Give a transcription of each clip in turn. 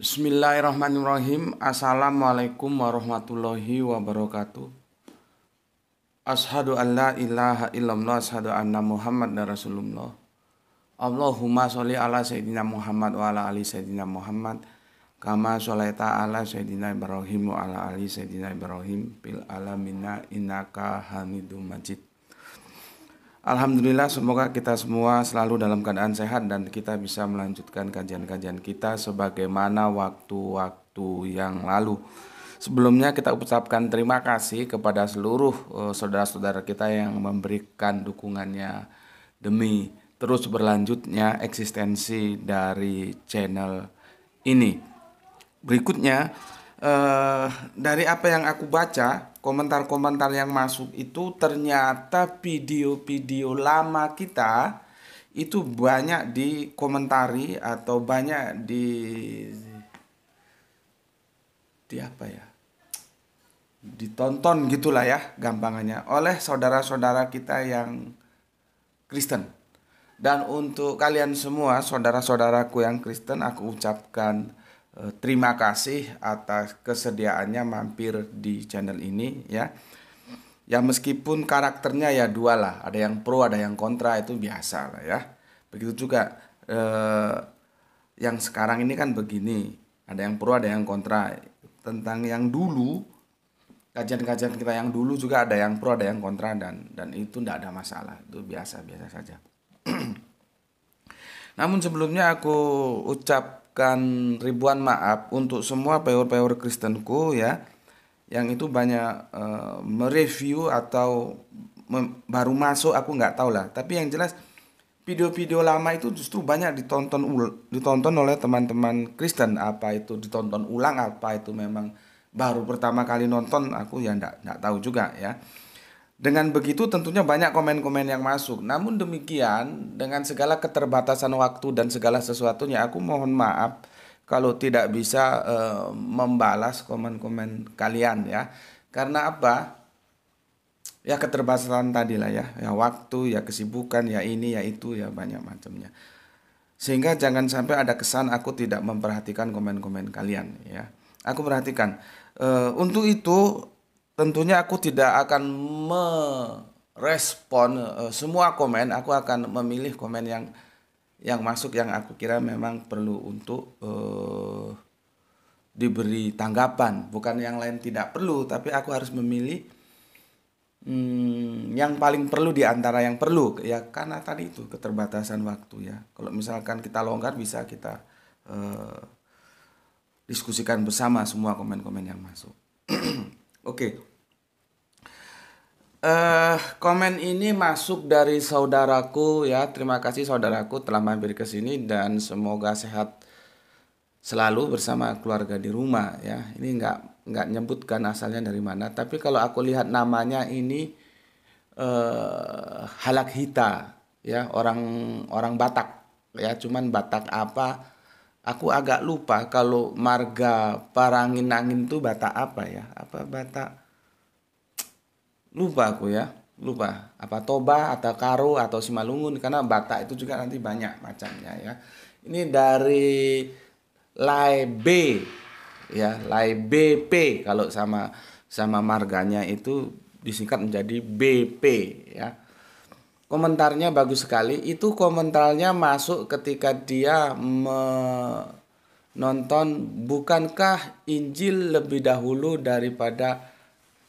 Bismillahirrahmanirrahim. Assalamualaikum warahmatullahi wabarakatuh. Ashadu an la ilaha illallah Ashadu anna Muhammad dan Rasulullah Allahumma sholli ala Sayyidina Muhammad wa ala ali Sayyidina Muhammad Kama sholaita ala Sayyidina Ibrahim wa ala ali Sayyidina Ibrahim Bil alamina innaka hamidu majid Alhamdulillah semoga kita semua selalu dalam keadaan sehat dan kita bisa melanjutkan kajian-kajian kita sebagaimana waktu-waktu yang lalu. Sebelumnya kita ucapkan terima kasih kepada seluruh eh, saudara-saudara kita yang memberikan dukungannya demi terus berlanjutnya eksistensi dari channel ini. Berikutnya eh, dari apa yang aku baca komentar-komentar yang masuk itu ternyata video-video lama kita itu banyak dikomentari atau banyak di di apa ya ditonton gitulah ya gampangannya oleh saudara-saudara kita yang Kristen dan untuk kalian semua saudara-saudaraku yang Kristen aku ucapkan Eh, terima kasih atas kesediaannya mampir di channel ini ya. Ya meskipun karakternya ya dua lah, ada yang pro ada yang kontra itu biasa lah ya. Begitu juga eh, yang sekarang ini kan begini, ada yang pro ada yang kontra. Tentang yang dulu kajian-kajian kita yang dulu juga ada yang pro ada yang kontra dan dan itu tidak ada masalah itu biasa biasa saja. Namun sebelumnya aku ucap mengucapkan ribuan maaf untuk semua peor-peor Kristenku ya yang itu banyak uh, mereview atau baru masuk aku nggak tahu lah tapi yang jelas video-video lama itu justru banyak ditonton ditonton oleh teman-teman Kristen apa itu ditonton ulang apa itu memang baru pertama kali nonton aku ya nggak nggak tahu juga ya dengan begitu tentunya banyak komen-komen yang masuk. Namun demikian, dengan segala keterbatasan waktu dan segala sesuatunya, aku mohon maaf kalau tidak bisa e, membalas komen-komen kalian ya. Karena apa? Ya keterbatasan tadi lah ya, ya waktu, ya kesibukan, ya ini, ya itu, ya banyak macamnya. Sehingga jangan sampai ada kesan aku tidak memperhatikan komen-komen kalian ya. Aku perhatikan. E, untuk itu tentunya aku tidak akan merespon eh, semua komen. Aku akan memilih komen yang yang masuk yang aku kira memang perlu untuk uh, diberi tanggapan. Bukan yang lain tidak perlu, tapi aku harus memilih hmm, yang paling perlu di antara yang perlu ya karena tadi itu keterbatasan waktu ya kalau misalkan kita longgar bisa kita uh, diskusikan bersama semua komen-komen yang masuk oke okay. Uh, komen ini masuk dari saudaraku ya. Terima kasih saudaraku telah mampir ke sini dan semoga sehat selalu bersama keluarga di rumah ya. Ini nggak nggak nyebutkan asalnya dari mana, tapi kalau aku lihat namanya ini uh, eh, Halak Hita ya, orang orang Batak ya. Cuman Batak apa? Aku agak lupa kalau marga Parangin Angin itu Batak apa ya? Apa Batak? lupa aku ya lupa apa Toba atau Karo atau Simalungun karena Batak itu juga nanti banyak macamnya ya ini dari Lai B ya Lai BP kalau sama sama marganya itu disingkat menjadi BP ya komentarnya bagus sekali itu komentarnya masuk ketika dia menonton bukankah Injil lebih dahulu daripada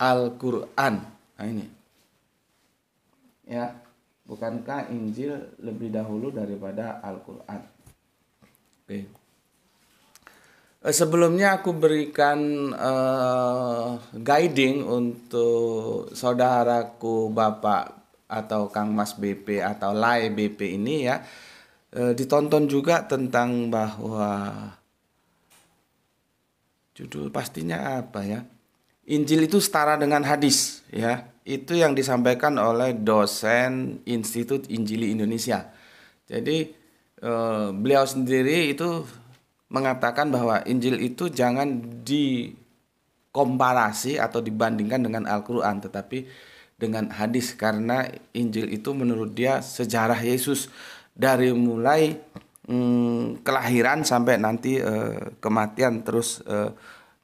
Al-Quran Nah ini. Ya, bukankah Injil lebih dahulu daripada Al-Qur'an? Oke. Eh, sebelumnya aku berikan uh, guiding untuk saudaraku Bapak atau Kang Mas BP atau Lai BP ini ya. Eh, ditonton juga tentang bahwa judul pastinya apa ya? Injil itu setara dengan hadis ya. Itu yang disampaikan oleh dosen Institut Injili Indonesia. Jadi eh, beliau sendiri itu mengatakan bahwa Injil itu jangan dikomparasi atau dibandingkan dengan Al-Qur'an tetapi dengan hadis karena Injil itu menurut dia sejarah Yesus dari mulai hmm, kelahiran sampai nanti eh, kematian terus eh,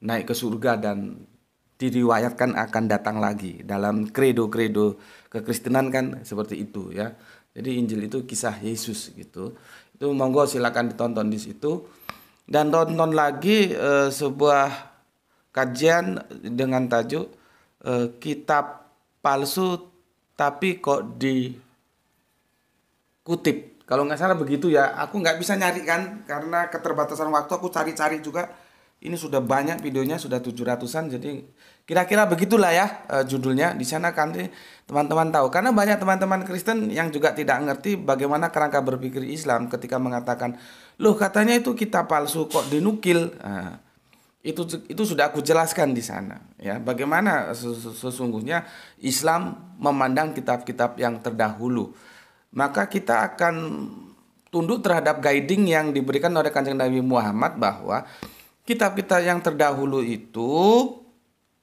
naik ke surga dan diriwayatkan akan datang lagi dalam kredo-kredo kekristenan kan seperti itu ya. Jadi Injil itu kisah Yesus gitu. Itu monggo silakan ditonton di situ dan tonton lagi e, sebuah kajian dengan tajuk e, kitab palsu tapi kok kutip. Kalau nggak salah begitu ya. Aku nggak bisa nyari kan karena keterbatasan waktu aku cari-cari juga ini sudah banyak videonya, sudah 700-an. Jadi kira-kira begitulah ya eh, judulnya. Di sana kan teman-teman tahu. Karena banyak teman-teman Kristen yang juga tidak ngerti bagaimana kerangka berpikir Islam ketika mengatakan, "Loh, katanya itu kita palsu kok dinukil." Nah, itu itu sudah aku jelaskan di sana ya bagaimana sesungguhnya Islam memandang kitab-kitab yang terdahulu maka kita akan tunduk terhadap guiding yang diberikan oleh kanjeng Nabi Muhammad bahwa kitab-kitab yang terdahulu itu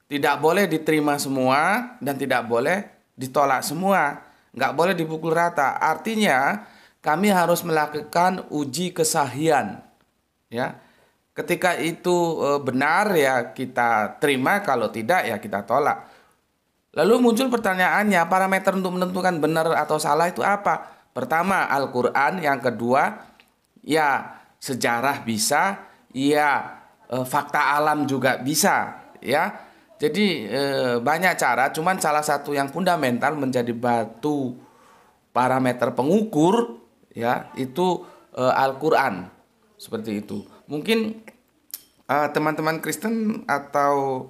tidak boleh diterima semua dan tidak boleh ditolak semua. Nggak boleh dipukul rata. Artinya kami harus melakukan uji kesahian. Ya. Ketika itu e, benar ya kita terima, kalau tidak ya kita tolak. Lalu muncul pertanyaannya, parameter untuk menentukan benar atau salah itu apa? Pertama, Al-Qur'an, yang kedua ya sejarah bisa, ya Eh, fakta alam juga bisa ya. Jadi eh, banyak cara, cuman salah satu yang fundamental menjadi batu parameter pengukur ya itu eh, Al-Qur'an. Seperti itu. Mungkin teman-teman Kristen atau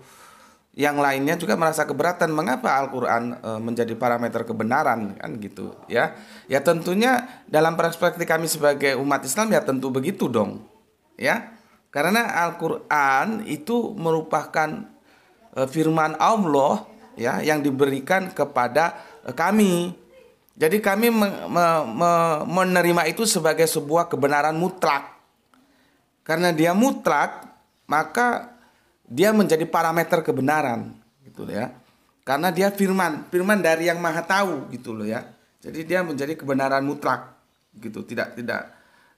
yang lainnya juga merasa keberatan mengapa Al-Qur'an menjadi parameter kebenaran kan gitu ya. Ya tentunya dalam perspektif kami sebagai umat Islam ya tentu begitu dong. Ya. Karena Al-Qur'an itu merupakan e, firman Allah ya yang diberikan kepada e, kami. Jadi kami me me me menerima itu sebagai sebuah kebenaran mutlak. Karena dia mutlak, maka dia menjadi parameter kebenaran gitu ya. Karena dia firman, firman dari yang Maha Tahu gitu loh ya. Jadi dia menjadi kebenaran mutlak gitu, tidak tidak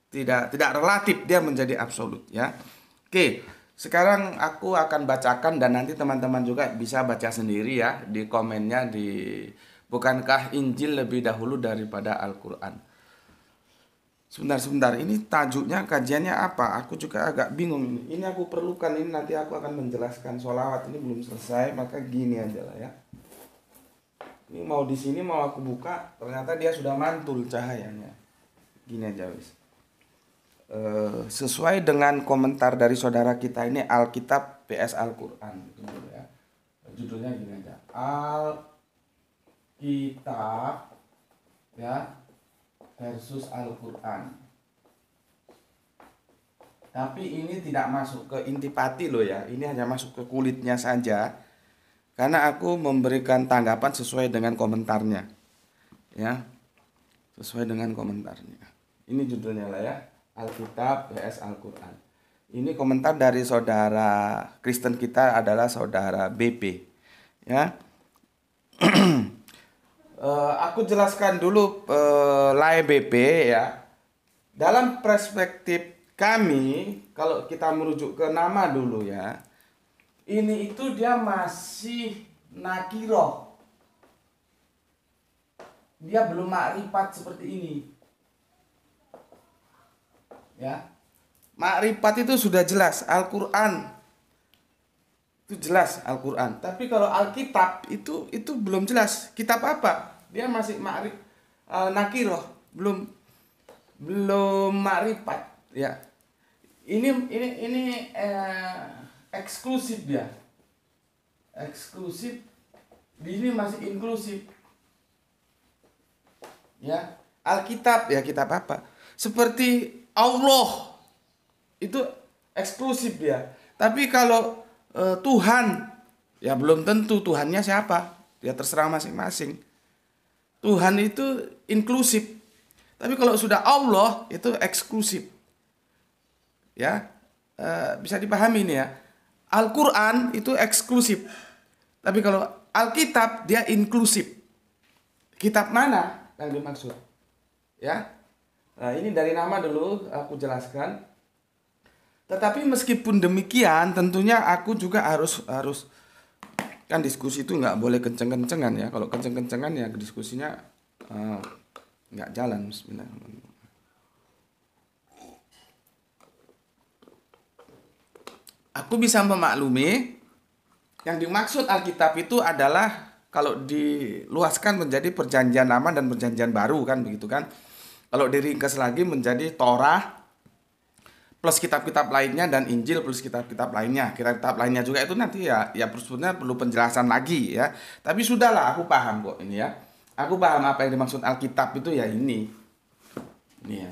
tidak tidak relatif dia menjadi absolut ya. Oke, sekarang aku akan bacakan dan nanti teman-teman juga bisa baca sendiri ya di komennya di bukankah Injil lebih dahulu daripada Al-Qur'an. Sebentar sebentar, ini tajuknya kajiannya apa? Aku juga agak bingung ini. Ini aku perlukan ini nanti aku akan menjelaskan sholawat ini belum selesai maka gini aja lah ya. Ini mau di sini mau aku buka ternyata dia sudah mantul cahayanya. Gini aja wis. Eh, sesuai dengan komentar dari saudara kita ini Alkitab PS Al-Qur'an gitu ya. Judulnya gini aja. Alkitab ya versus Al-Qur'an. Tapi ini tidak masuk ke intipati loh ya. Ini hanya masuk ke kulitnya saja. Karena aku memberikan tanggapan sesuai dengan komentarnya. Ya. Sesuai dengan komentarnya. Ini judulnya lah ya. Alkitab vs Alquran. Ini komentar dari saudara Kristen kita adalah saudara BP. Ya. e, aku jelaskan dulu e, lay BP ya. Dalam perspektif kami, kalau kita merujuk ke nama dulu ya, ini itu dia masih nakiroh. Dia belum makrifat seperti ini. Ya. Makrifat itu sudah jelas, Al-Qur'an itu jelas Al-Qur'an. Tapi kalau Alkitab itu itu belum jelas. Kitab apa? Dia masih makrif e, eh, nakiroh, belum belum makrifat, ya. Ini ini ini e, eksklusif dia. Eksklusif di sini masih inklusif ya Alkitab ya kitab apa seperti Allah itu eksklusif ya. Tapi kalau e, Tuhan ya belum tentu Tuhannya siapa. dia ya terserah masing-masing. Tuhan itu inklusif. Tapi kalau sudah Allah itu eksklusif. Ya. E, bisa dipahami ini ya. Al-Qur'an itu eksklusif. Tapi kalau Alkitab dia inklusif. Kitab mana yang dimaksud? Ya. Nah, ini dari nama dulu aku jelaskan. Tetapi meskipun demikian, tentunya aku juga harus harus kan diskusi itu nggak boleh kenceng-kencengan ya. Kalau kenceng-kencengan ya diskusinya uh, jalan. Bismillahirrahmanirrahim. Aku bisa memaklumi yang dimaksud Alkitab itu adalah kalau diluaskan menjadi perjanjian lama dan perjanjian baru kan begitu kan. Kalau diringkas lagi menjadi Torah plus kitab-kitab lainnya dan Injil plus kitab-kitab lainnya. Kitab-kitab lainnya juga itu nanti ya ya sebenarnya perlu penjelasan lagi ya. Tapi sudahlah aku paham kok ini ya. Aku paham apa yang dimaksud Alkitab itu ya ini. Ini ya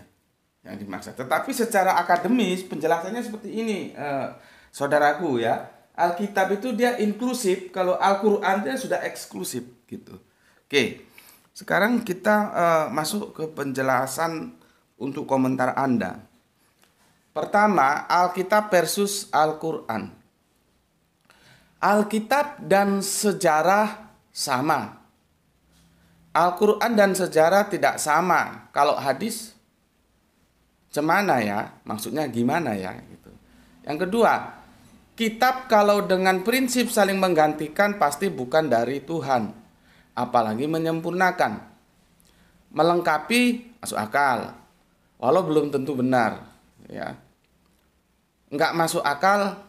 yang dimaksud. Tetapi secara akademis penjelasannya seperti ini eh, saudaraku ya. Alkitab itu dia inklusif, kalau Al-Qur'an dia sudah eksklusif gitu. Oke. Okay. Sekarang kita uh, masuk ke penjelasan untuk komentar Anda. Pertama, Alkitab versus Al-Quran. Alkitab dan sejarah sama. Al-Quran dan sejarah tidak sama. Kalau hadis, cemana ya? Maksudnya gimana ya? Gitu. Yang kedua, kitab kalau dengan prinsip saling menggantikan pasti bukan dari Tuhan apalagi menyempurnakan. Melengkapi masuk akal, walau belum tentu benar. Ya. Enggak masuk akal,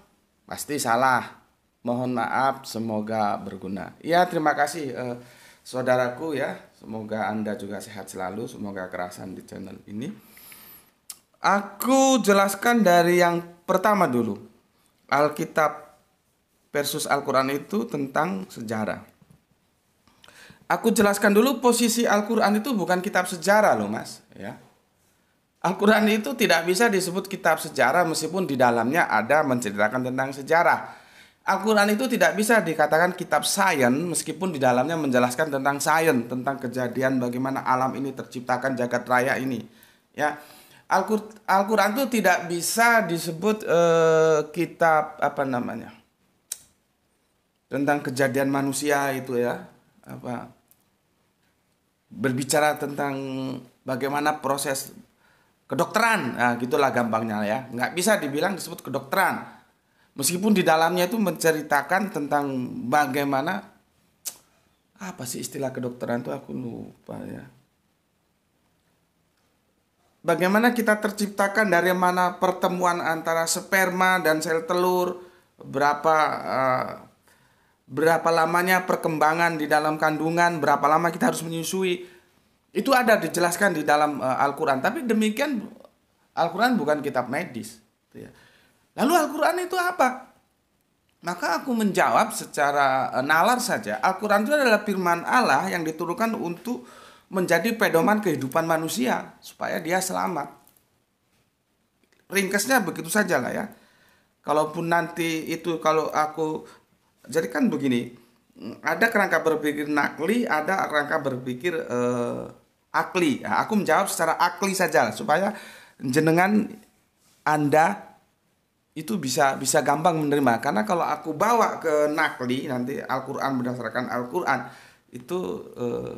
pasti salah. Mohon maaf, semoga berguna. Ya, terima kasih eh, saudaraku ya. Semoga Anda juga sehat selalu, semoga kerasan di channel ini. Aku jelaskan dari yang pertama dulu. Alkitab versus Al-Quran itu tentang sejarah. Aku jelaskan dulu posisi Al-Qur'an itu bukan kitab sejarah loh, Mas, ya. Al-Qur'an itu tidak bisa disebut kitab sejarah meskipun di dalamnya ada menceritakan tentang sejarah. Al-Quran itu tidak bisa dikatakan kitab sains meskipun di dalamnya menjelaskan tentang sains, tentang kejadian bagaimana alam ini terciptakan jagat raya ini. Ya. Al-Quran itu tidak bisa disebut eh, kitab apa namanya? Tentang kejadian manusia itu ya. Apa berbicara tentang bagaimana proses kedokteran, nah, gitulah gampangnya ya. Nggak bisa dibilang disebut kedokteran, meskipun di dalamnya itu menceritakan tentang bagaimana apa sih istilah kedokteran itu? aku lupa ya. Bagaimana kita terciptakan dari mana pertemuan antara sperma dan sel telur, berapa uh, berapa lamanya perkembangan di dalam kandungan, berapa lama kita harus menyusui. Itu ada dijelaskan di dalam uh, Al-Qur'an, tapi demikian Al-Qur'an bukan kitab medis, gitu ya. Lalu Al-Qur'an itu apa? Maka aku menjawab secara eh, nalar saja, Al-Qur'an itu adalah firman Allah yang diturunkan untuk menjadi pedoman kehidupan manusia supaya dia selamat. Ringkasnya begitu saja lah ya. Kalaupun nanti itu kalau aku jadi kan begini ada kerangka berpikir nakli ada kerangka berpikir eh, akli nah, aku menjawab secara akli saja supaya jenengan anda itu bisa bisa gampang menerima karena kalau aku bawa ke nakli nanti Al-Qur'an berdasarkan Al-Qur'an itu eh,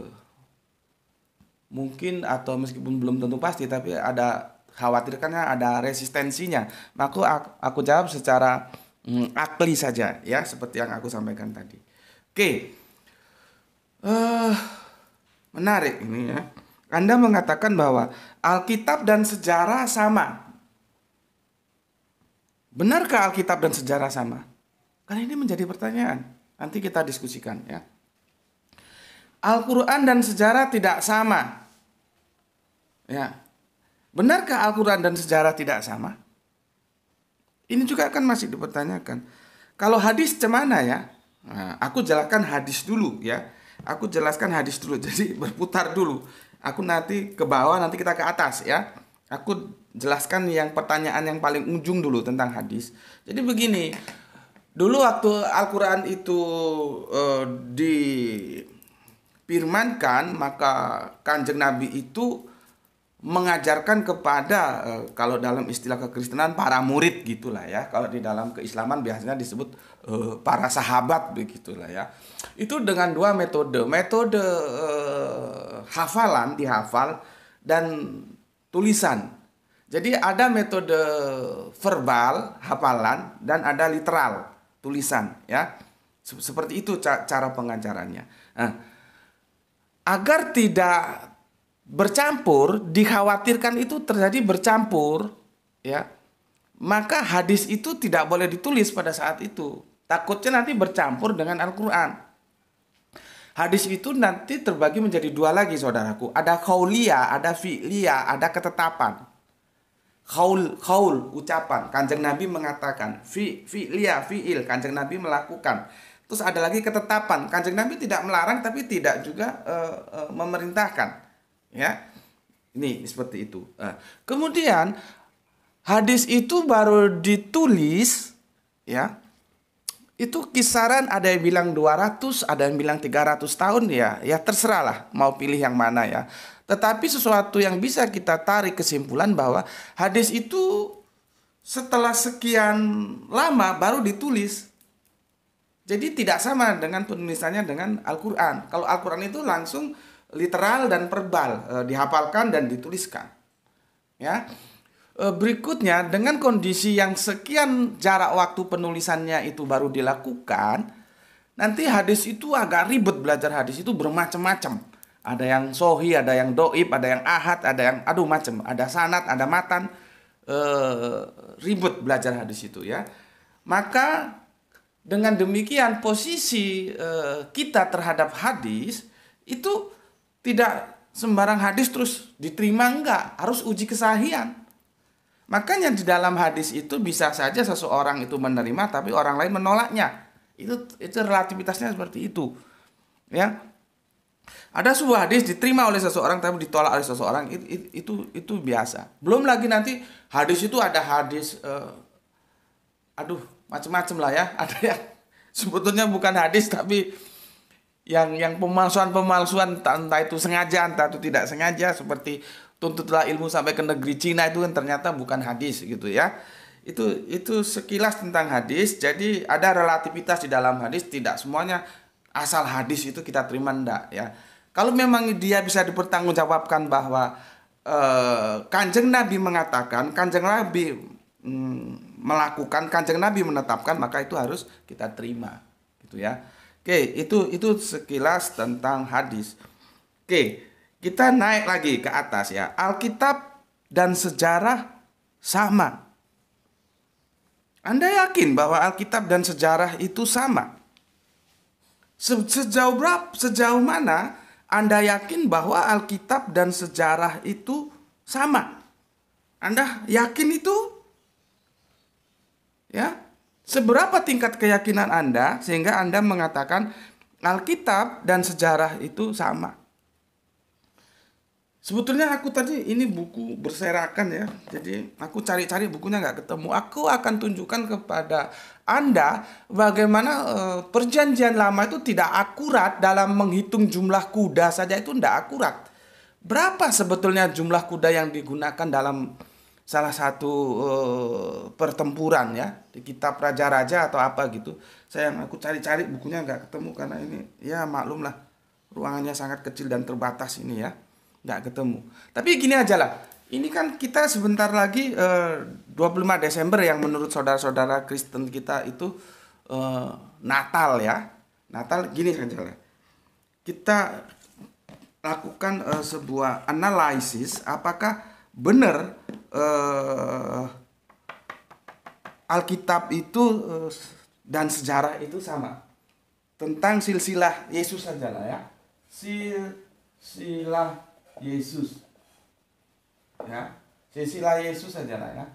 mungkin atau meskipun belum tentu pasti tapi ada khawatirkannya ada resistensinya maka aku, aku jawab secara hmm, akli saja ya seperti yang aku sampaikan tadi. Oke, uh, menarik ini ya. Anda mengatakan bahwa Alkitab dan sejarah sama. Benarkah Alkitab dan sejarah sama? Karena ini menjadi pertanyaan. Nanti kita diskusikan ya. Al-Quran dan sejarah tidak sama. Ya. Benarkah Al-Quran dan sejarah tidak sama? Ini juga akan masih dipertanyakan. Kalau hadis cemana ya? Nah, aku jelaskan hadis dulu ya. Aku jelaskan hadis dulu. Jadi berputar dulu. Aku nanti ke bawah, nanti kita ke atas ya. Aku jelaskan yang pertanyaan yang paling ujung dulu tentang hadis. Jadi begini, dulu waktu Al-Qur'an itu uh, eh, dipirmankan, maka Kanjeng Nabi itu mengajarkan kepada eh, kalau dalam istilah kekristenan para murid gitulah ya kalau di dalam keislaman biasanya disebut eh, para sahabat begitulah ya itu dengan dua metode metode uh, hafalan dihafal dan tulisan jadi ada metode verbal hafalan dan ada literal tulisan ya seperti itu cara pengajarannya nah, agar tidak bercampur dikhawatirkan itu terjadi bercampur ya maka hadis itu tidak boleh ditulis pada saat itu takutnya nanti bercampur dengan Al-Quran hadis itu nanti terbagi menjadi dua lagi saudaraku ada kaulia ada fi'lia ada ketetapan kaul kaul ucapan kanjeng Nabi mengatakan fi fi'lia fi'il kanjeng Nabi melakukan terus ada lagi ketetapan kanjeng Nabi tidak melarang tapi tidak juga uh, uh, memerintahkan ya ini, seperti itu nah, kemudian hadis itu baru ditulis ya itu kisaran ada yang bilang 200, ada yang bilang 300 tahun ya, ya terserahlah mau pilih yang mana ya. Tetapi sesuatu yang bisa kita tarik kesimpulan bahwa hadis itu setelah sekian lama baru ditulis. Jadi tidak sama dengan penulisannya dengan Al-Qur'an. Kalau Al-Qur'an itu langsung literal dan verbal e, dihafalkan dan dituliskan. Ya. E, berikutnya dengan kondisi yang sekian jarak waktu penulisannya itu baru dilakukan, nanti hadis itu agak ribet belajar hadis itu bermacam-macam. Ada yang sohi, ada yang doib, ada yang ahad, ada yang aduh macam, ada sanat, ada matan. E, ribet belajar hadis itu ya. Maka dengan demikian posisi e, kita terhadap hadis itu tidak sembarang hadis terus diterima enggak, harus uji kesahian. Makanya di dalam hadis itu bisa saja seseorang itu menerima tapi orang lain menolaknya. Itu itu relativitasnya seperti itu. Ya. Ada sebuah hadis diterima oleh seseorang tapi ditolak oleh seseorang itu itu itu, itu biasa. Belum lagi nanti hadis itu ada hadis uh, aduh macam-macam lah ya, ada yang sebetulnya bukan hadis tapi yang yang pemalsuan-pemalsuan entah itu sengaja entah itu tidak sengaja seperti tuntutlah ilmu sampai ke negeri Cina itu kan ternyata bukan hadis gitu ya. Itu itu sekilas tentang hadis. Jadi ada relativitas di dalam hadis, tidak semuanya asal hadis itu kita terima ndak ya. Kalau memang dia bisa dipertanggungjawabkan bahwa eh, Kanjeng Nabi mengatakan, Kanjeng Nabi mm, melakukan, Kanjeng Nabi menetapkan, maka itu harus kita terima gitu ya. Oke, itu itu sekilas tentang hadis. Oke, kita naik lagi ke atas ya. Alkitab dan sejarah sama. Anda yakin bahwa Alkitab dan sejarah itu sama? Se sejauh berapa, sejauh mana Anda yakin bahwa Alkitab dan sejarah itu sama? Anda yakin itu? Ya, Seberapa tingkat keyakinan Anda sehingga Anda mengatakan Alkitab dan sejarah itu sama? Sebetulnya aku tadi ini buku berserakan ya, jadi aku cari-cari bukunya nggak ketemu. Aku akan tunjukkan kepada Anda bagaimana eh, perjanjian lama itu tidak akurat dalam menghitung jumlah kuda saja itu tidak akurat. Berapa sebetulnya jumlah kuda yang digunakan dalam salah satu uh, pertempuran ya di kitab raja-raja atau apa gitu saya aku cari-cari bukunya nggak ketemu karena ini ya maklumlah ruangannya sangat kecil dan terbatas ini ya nggak ketemu tapi gini aja lah ini kan kita sebentar lagi eh, uh, 25 Desember yang menurut saudara-saudara Kristen kita itu uh, Natal ya Natal gini saja lah kita lakukan uh, sebuah analisis apakah benar uh, eh, Alkitab itu uh, dan sejarah itu sama tentang silsilah Yesus saja lah ya silsilah Yesus ya silsilah Yesus saja lah ya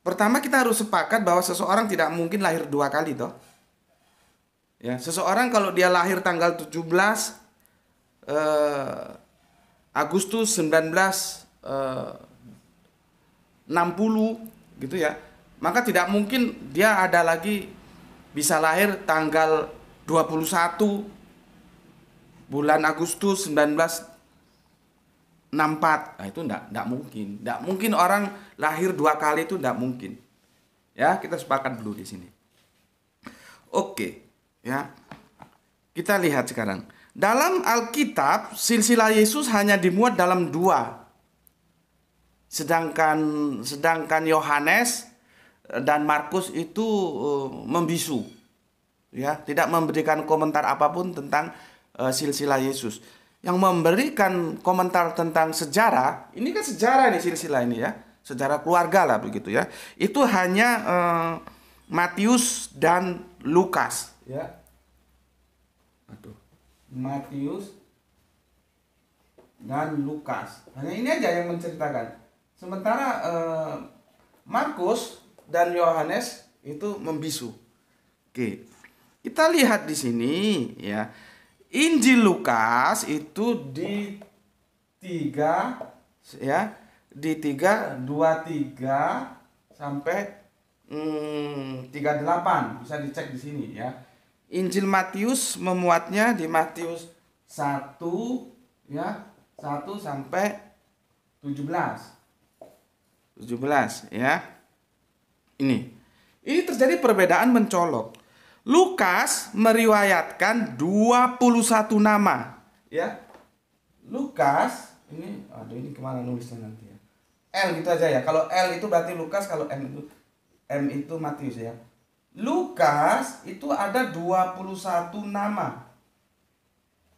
pertama kita harus sepakat bahwa seseorang tidak mungkin lahir dua kali toh ya seseorang kalau dia lahir tanggal 17 eh, Agustus 19 60 eh, gitu ya maka tidak mungkin dia ada lagi bisa lahir tanggal 21 bulan Agustus 1964 nah itu enggak, enggak mungkin enggak mungkin orang lahir dua kali itu enggak mungkin ya kita sepakat dulu di sini oke ya kita lihat sekarang dalam Alkitab silsilah Yesus hanya dimuat dalam dua sedangkan sedangkan Yohanes eh, dan Markus itu eh, membisu ya tidak memberikan komentar apapun tentang uh, silsilah Yesus yang memberikan komentar tentang sejarah ini kan sejarah nih silsilah ini ya sejarah keluarga lah begitu ya itu hanya uh, Matius dan Lukas ya Aduh. Matius dan Lukas hanya ini aja yang menceritakan Sementara eh, Markus dan Yohanes itu membisu. Oke. Kita lihat di sini ya. Injil Lukas itu di tiga ya di tiga dua tiga sampai hmm, delapan bisa dicek di sini ya. Injil Matius memuatnya di Matius satu ya satu sampai tujuh belas. 17 ya. Ini. Ini terjadi perbedaan mencolok. Lukas meriwayatkan 21 nama ya. Lukas ini aduh ini kemana nulisnya nanti ya. L gitu aja ya. Kalau L itu berarti Lukas, kalau M itu M itu Matius ya. Lukas itu ada 21 nama.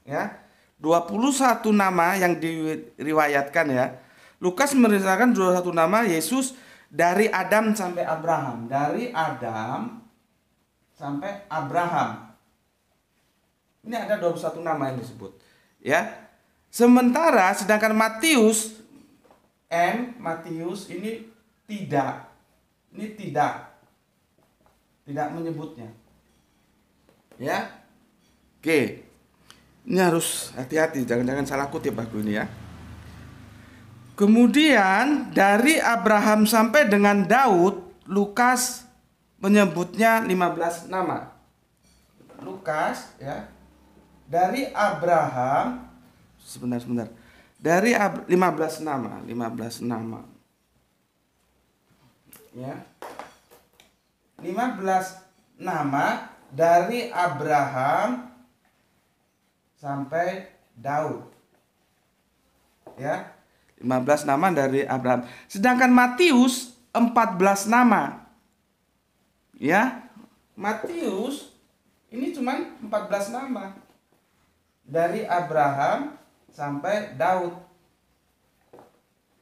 Ya. 21 nama yang diriwayatkan ya. Lukas menceritakan dua satu nama Yesus dari Adam sampai Abraham, dari Adam sampai Abraham. Ini ada dua satu nama yang disebut, ya. Sementara sedangkan Matius M Matius ini tidak ini tidak tidak menyebutnya. Ya. Oke. Ini harus hati-hati jangan-jangan salah kutip aku ini ya. Kemudian dari Abraham sampai dengan Daud, Lukas menyebutnya 15 nama. Lukas ya. Dari Abraham sebentar sebentar. Dari Ab 15 nama, 15 nama. Ya. 15 nama dari Abraham sampai Daud. Ya 15 nama dari Abraham. Sedangkan Matius 14 nama. Ya. Matius ini cuman 14 nama. Dari Abraham sampai Daud.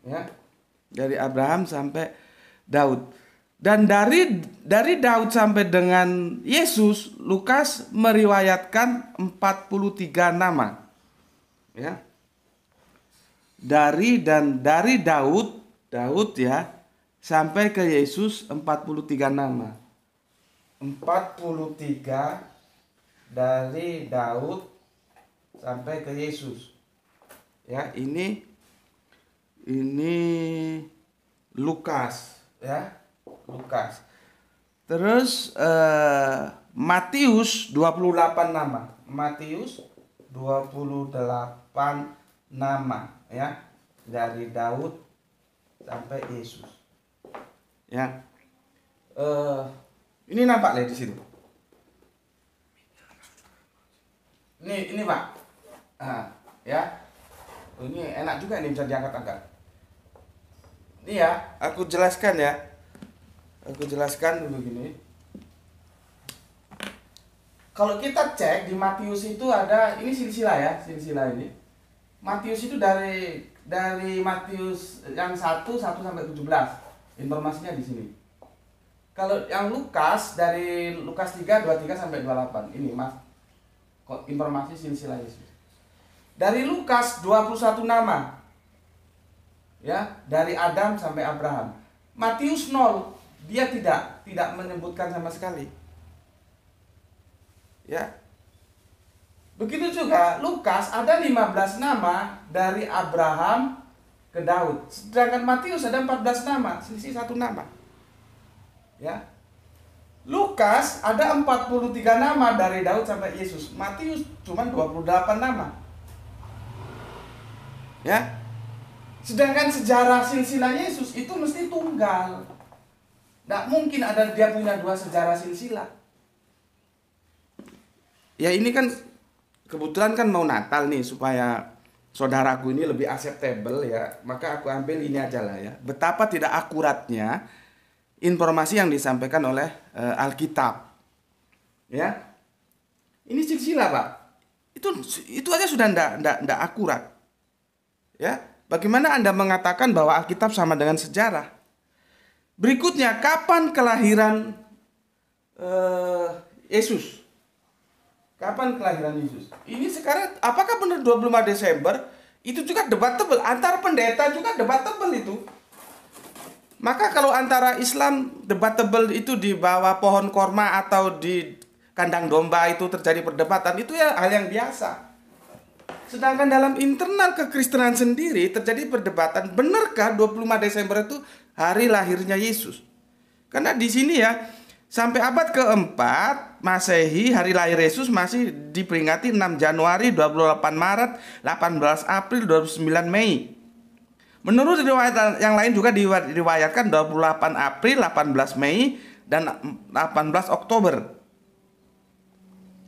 Ya. Dari Abraham sampai Daud. Dan dari dari Daud sampai dengan Yesus, Lukas meriwayatkan 43 nama. Ya dari dan dari Daud Daud ya sampai ke Yesus 43 nama 43 dari Daud sampai ke Yesus ya ini ini Lukas ya Lukas terus eh, Matius 28 nama Matius 28 nama ya dari Daud sampai Yesus ya uh, ini nampak lah di situ ini ini pak uh, ya oh, ini enak juga ini bisa diangkat-angkat ini ya aku jelaskan ya aku jelaskan dulu gini kalau kita cek di Matius itu ada ini silsilah ya silsilah ini Matius itu dari dari Matius yang 1 1 sampai 17. Informasinya di sini. Kalau yang Lukas dari Lukas 3 23 sampai 28. Ini Mas Kok informasi silsilah Yesus. Dari Lukas 21 nama. Ya, dari Adam sampai Abraham. Matius 0 dia tidak tidak menyebutkan sama sekali. Ya, Begitu juga Lukas ada 15 nama dari Abraham ke Daud. Sedangkan Matius ada 14 nama, sisi satu nama. Ya. Lukas ada 43 nama dari Daud sampai Yesus. Matius cuma 28 nama. Ya. Sedangkan sejarah silsilah Yesus itu mesti tunggal. Tidak mungkin ada dia punya dua sejarah silsilah. Ya ini kan kebetulan kan mau Natal nih supaya saudaraku ini lebih acceptable ya maka aku ambil ini aja lah ya betapa tidak akuratnya informasi yang disampaikan oleh e, Alkitab ya ini silsilah pak itu itu aja sudah ndak ndak ndak akurat ya bagaimana anda mengatakan bahwa Alkitab sama dengan sejarah berikutnya kapan kelahiran e, Yesus Kapan kelahiran Yesus? Ini sekarang apakah benar 25 Desember? Itu juga debatable antar pendeta juga debatable itu. Maka kalau antara Islam debatable itu di bawah pohon korma atau di kandang domba itu terjadi perdebatan itu ya hal yang biasa. Sedangkan dalam internal kekristenan sendiri terjadi perdebatan benarkah 25 Desember itu hari lahirnya Yesus? Karena di sini ya Sampai abad keempat Masehi hari lahir Yesus masih diperingati 6 Januari, 28 Maret, 18 April, 29 Mei. Menurut riwayat yang lain juga diriwayatkan 28 April, 18 Mei, dan 18 Oktober.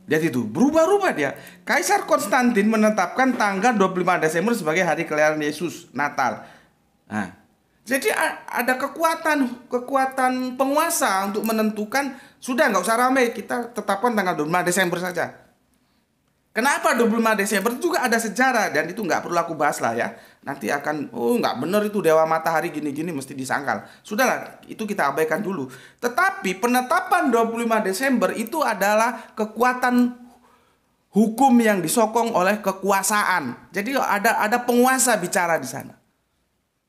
Jadi itu berubah-ubah dia. Kaisar Konstantin menetapkan tanggal 25 Desember sebagai hari kelahiran Yesus, Natal. Nah, jadi ada kekuatan kekuatan penguasa untuk menentukan sudah nggak usah ramai kita tetapkan tanggal 25 Desember saja. Kenapa 25 Desember juga ada sejarah dan itu nggak perlu aku bahas lah ya. Nanti akan oh nggak benar itu dewa matahari gini-gini mesti disangkal. Sudahlah itu kita abaikan dulu. Tetapi penetapan 25 Desember itu adalah kekuatan hukum yang disokong oleh kekuasaan. Jadi ada ada penguasa bicara di sana.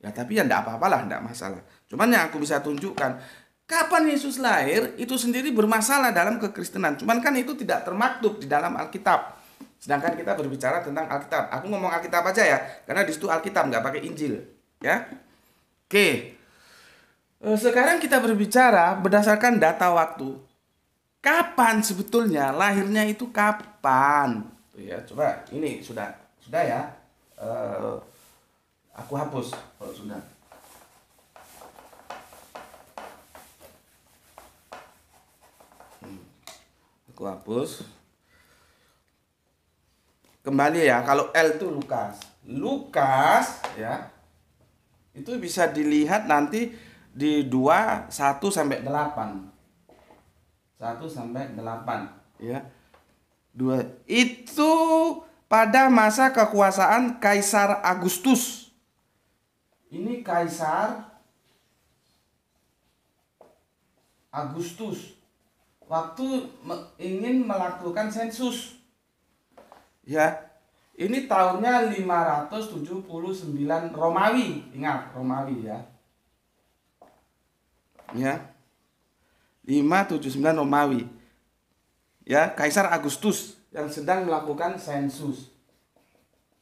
Ya tapi ya tidak apa-apalah, tidak masalah. Cuman yang aku bisa tunjukkan, kapan Yesus lahir itu sendiri bermasalah dalam kekristenan. Cuman kan itu tidak termaktub di dalam Alkitab. Sedangkan kita berbicara tentang Alkitab. Aku ngomong Alkitab aja ya, karena di situ Alkitab nggak pakai Injil, ya. Oke. Eh, sekarang kita berbicara berdasarkan data waktu. Kapan sebetulnya lahirnya itu kapan? Ya, coba ini sudah sudah ya. Uh, aku hapus kalau Sunda hmm. aku hapus kembali ya kalau L itu Lukas Lukas ya itu bisa dilihat nanti di 2 1 sampai 8 1 sampai 8 ya 2 itu pada masa kekuasaan Kaisar Agustus ini Kaisar Agustus waktu ingin melakukan sensus. Ya. Ini tahunnya 579 Romawi, ingat Romawi ya. Ya. 579 Romawi. Ya, Kaisar Agustus yang sedang melakukan sensus.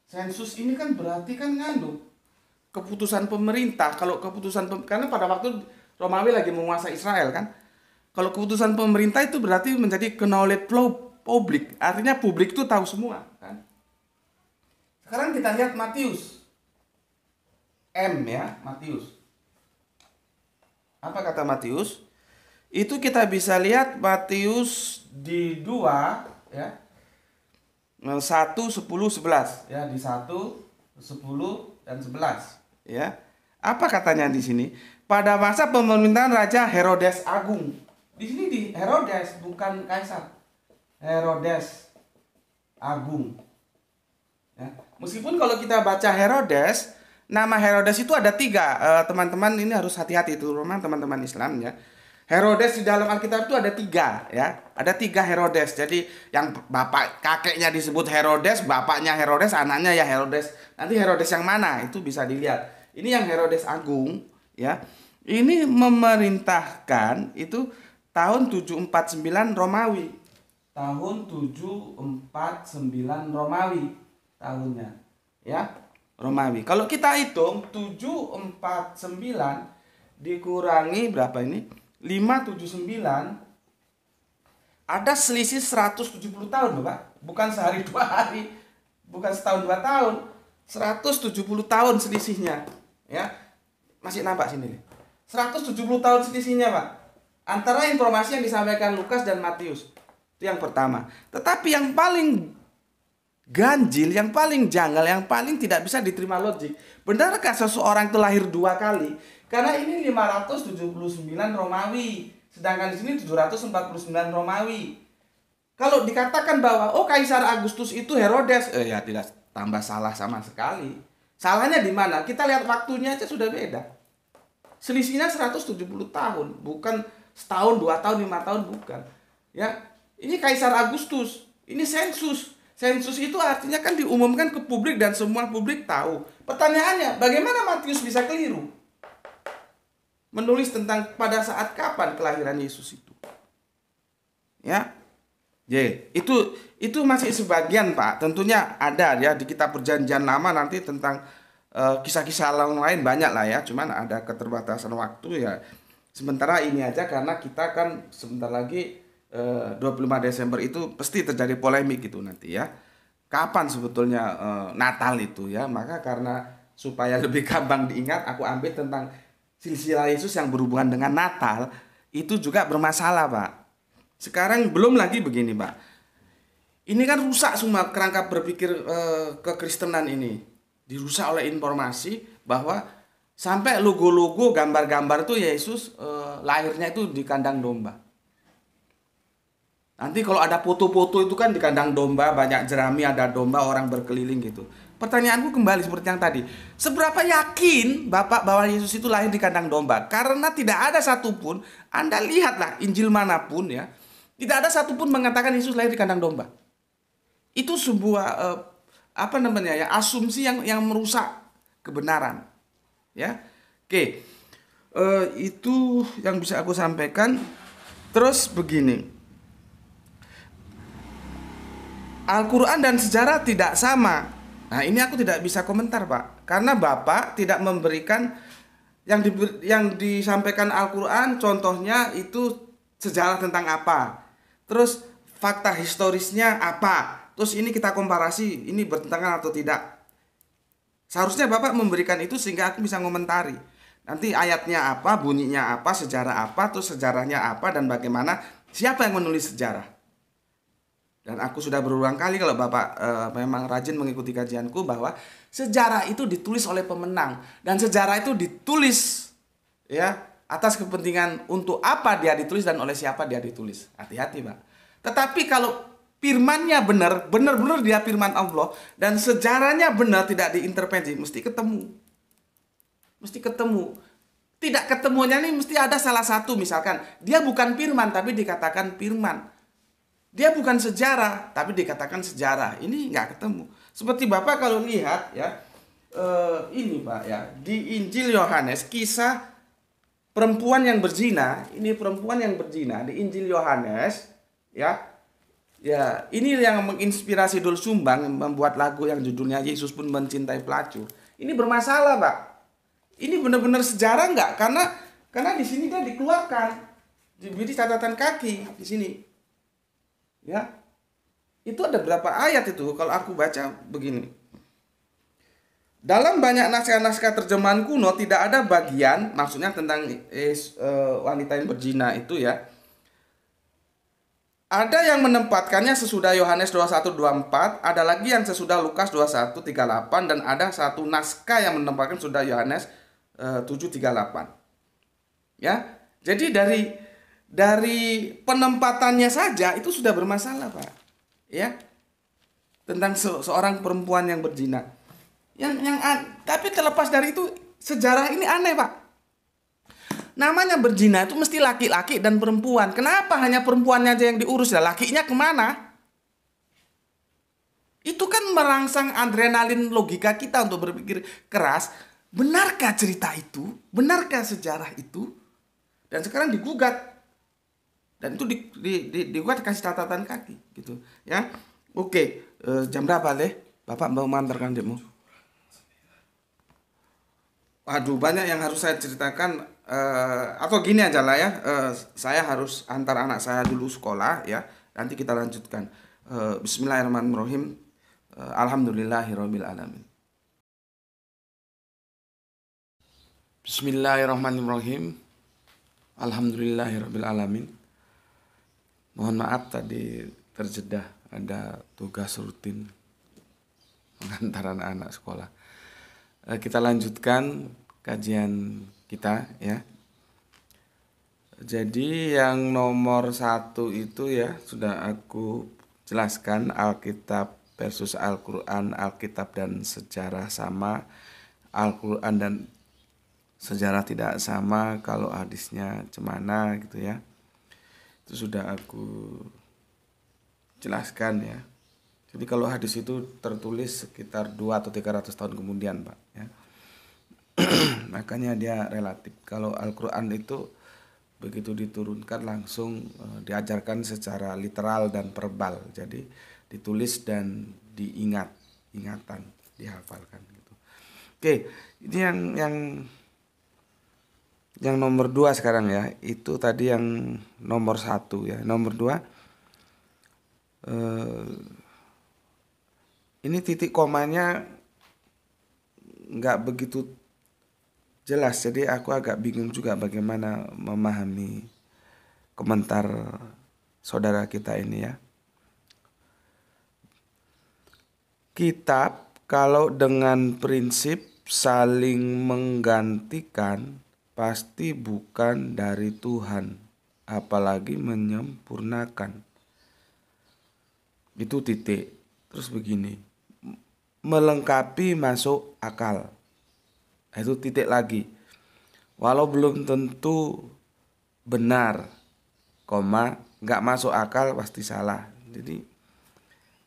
Sensus ini kan berarti kan ngandung keputusan pemerintah kalau keputusan pem, karena pada waktu Romawi lagi menguasai Israel kan kalau keputusan pemerintah itu berarti menjadi knowledge flow publik artinya publik itu tahu semua kan sekarang kita lihat Matius M ya Matius apa kata Matius itu kita bisa lihat Matius di dua ya satu sepuluh sebelas ya di satu sepuluh dan sebelas ya. Apa katanya di sini? Pada masa pemerintahan Raja Herodes Agung. Di sini di Herodes bukan kaisar. Herodes Agung. Ya. Meskipun kalau kita baca Herodes, nama Herodes itu ada tiga. Eh, teman-teman ini harus hati-hati itu rumah teman-teman Islam ya. Herodes di dalam Alkitab itu ada tiga ya, ada tiga Herodes. Jadi yang bapak kakeknya disebut Herodes, bapaknya Herodes, anaknya ya Herodes. Nanti Herodes yang mana itu bisa dilihat ini yang Herodes Agung ya ini memerintahkan itu tahun 749 Romawi tahun 749 Romawi tahunnya ya Romawi kalau kita hitung 749 dikurangi berapa ini 579 ada selisih 170 tahun Bapak bukan sehari dua hari bukan setahun dua tahun 170 tahun selisihnya ya masih nampak sini 170 tahun selisihnya pak antara informasi yang disampaikan Lukas dan Matius itu yang pertama tetapi yang paling ganjil yang paling janggal yang paling tidak bisa diterima logik benarkah seseorang itu lahir dua kali karena ini 579 Romawi sedangkan di sini 749 Romawi kalau dikatakan bahwa oh Kaisar Agustus itu Herodes eh ya tidak tambah salah sama sekali Salahnya di mana? Kita lihat waktunya aja sudah beda. Selisihnya 170 tahun, bukan setahun, dua tahun, lima tahun, bukan. Ya, ini Kaisar Agustus, ini sensus. Sensus itu artinya kan diumumkan ke publik dan semua publik tahu. Pertanyaannya, bagaimana Matius bisa keliru? Menulis tentang pada saat kapan kelahiran Yesus itu. Ya, Ye, itu itu masih sebagian Pak. Tentunya ada ya di kita perjanjian lama nanti tentang eh, kisah-kisah uh, lain banyak lah ya. Cuman ada keterbatasan waktu ya. Sementara ini aja karena kita kan sebentar lagi eh, uh, 25 Desember itu pasti terjadi polemik gitu nanti ya. Kapan sebetulnya uh, Natal itu ya? Maka karena supaya lebih gampang diingat aku ambil tentang silsilah Yesus yang berhubungan dengan Natal itu juga bermasalah Pak sekarang belum lagi begini, Pak. Ini kan rusak semua kerangka berpikir e, kekristenan ini. Dirusak oleh informasi bahwa sampai logo-logo, gambar-gambar tuh Yesus e, lahirnya itu di kandang domba. Nanti kalau ada foto-foto itu kan di kandang domba, banyak jerami, ada domba, orang berkeliling gitu. Pertanyaanku kembali seperti yang tadi. Seberapa yakin Bapak bahwa Yesus itu lahir di kandang domba? Karena tidak ada satupun, Anda lihatlah Injil manapun ya, tidak ada satupun mengatakan Yesus lahir di kandang domba. Itu sebuah eh, apa namanya ya asumsi yang yang merusak kebenaran. Ya, oke. Eh, itu yang bisa aku sampaikan. Terus begini. Al-Quran dan sejarah tidak sama. Nah ini aku tidak bisa komentar pak, karena bapak tidak memberikan yang di, yang disampaikan Al-Quran. Contohnya itu sejarah tentang apa? terus fakta historisnya apa terus ini kita komparasi ini bertentangan atau tidak seharusnya bapak memberikan itu sehingga aku bisa komentari nanti ayatnya apa bunyinya apa sejarah apa terus sejarahnya apa dan bagaimana siapa yang menulis sejarah dan aku sudah berulang kali kalau bapak e, memang rajin mengikuti kajianku bahwa sejarah itu ditulis oleh pemenang dan sejarah itu ditulis ya atas kepentingan untuk apa dia ditulis dan oleh siapa dia ditulis. Hati-hati, Pak. Tetapi kalau firmannya benar, benar-benar dia firman Allah dan sejarahnya benar tidak diintervensi, mesti ketemu. Mesti ketemu. Tidak ketemunya ini mesti ada salah satu misalkan dia bukan firman tapi dikatakan firman. Dia bukan sejarah tapi dikatakan sejarah. Ini nggak ketemu. Seperti Bapak kalau lihat ya Uh, ini Pak ya di Injil Yohanes kisah perempuan yang berzina, ini perempuan yang berzina di Injil Yohanes, ya. Ya, ini yang menginspirasi Dul Sumbang membuat lagu yang judulnya Yesus pun mencintai pelacur. Ini bermasalah, Pak. Ini benar-benar sejarah nggak? Karena karena di sini dia dikeluarkan diberi catatan kaki di sini. Ya. Itu ada berapa ayat itu? Kalau aku baca begini. Dalam banyak naskah-naskah terjemahan kuno tidak ada bagian, maksudnya tentang eh, wanita yang berzina itu ya. Ada yang menempatkannya sesudah Yohanes 21:24, ada lagi yang sesudah Lukas 21:38 dan ada satu naskah yang menempatkan sudah Yohanes eh, 7:38. Ya. Jadi dari dari penempatannya saja itu sudah bermasalah, Pak. Ya. Tentang se seorang perempuan yang berzina. Yang yang tapi terlepas dari itu sejarah ini aneh, Pak. Namanya berzina itu mesti laki-laki dan perempuan. Kenapa hanya perempuannya aja yang diurus? ya lakinya kemana? Itu kan merangsang adrenalin logika kita untuk berpikir keras. Benarkah cerita itu? Benarkah sejarah itu? Dan sekarang digugat. Dan itu di, di, di, digugat kasih catatan kaki gitu ya. Oke, e, jam berapa deh? Bapak mau mengantarkan demo? Waduh, banyak yang harus saya ceritakan. Uh, atau gini aja lah ya, uh, saya harus antar anak saya dulu sekolah ya. Nanti kita lanjutkan. Uh, Bismillahirrahmanirrahim. Uh, Alhamdulillahirrahmanirrahim. alamin. Bismillahirrahmanirrahim. Alhamdulillahirrahmanirrahim. alamin. Mohon maaf tadi terjedah ada tugas rutin mengantar anak-anak sekolah. Eh, kita lanjutkan kajian kita ya. Jadi yang nomor satu itu ya sudah aku jelaskan Alkitab versus Al-Quran, Alkitab dan sejarah sama, Al-Quran dan sejarah tidak sama, kalau hadisnya cemana gitu ya. Itu sudah aku jelaskan ya. Jadi kalau hadis itu tertulis sekitar 2 atau 300 tahun kemudian, Pak, ya. Makanya dia relatif. Kalau Al-Qur'an itu begitu diturunkan langsung eh, diajarkan secara literal dan verbal. Jadi ditulis dan diingat, ingatan, dihafalkan gitu. Oke, ini yang yang yang nomor dua sekarang ya itu tadi yang nomor satu ya nomor dua eh, ini titik komanya nggak begitu jelas jadi aku agak bingung juga bagaimana memahami komentar saudara kita ini ya kitab kalau dengan prinsip saling menggantikan pasti bukan dari Tuhan apalagi menyempurnakan itu titik terus begini melengkapi masuk akal. Itu titik lagi. Walau belum tentu benar, koma nggak masuk akal pasti salah. Jadi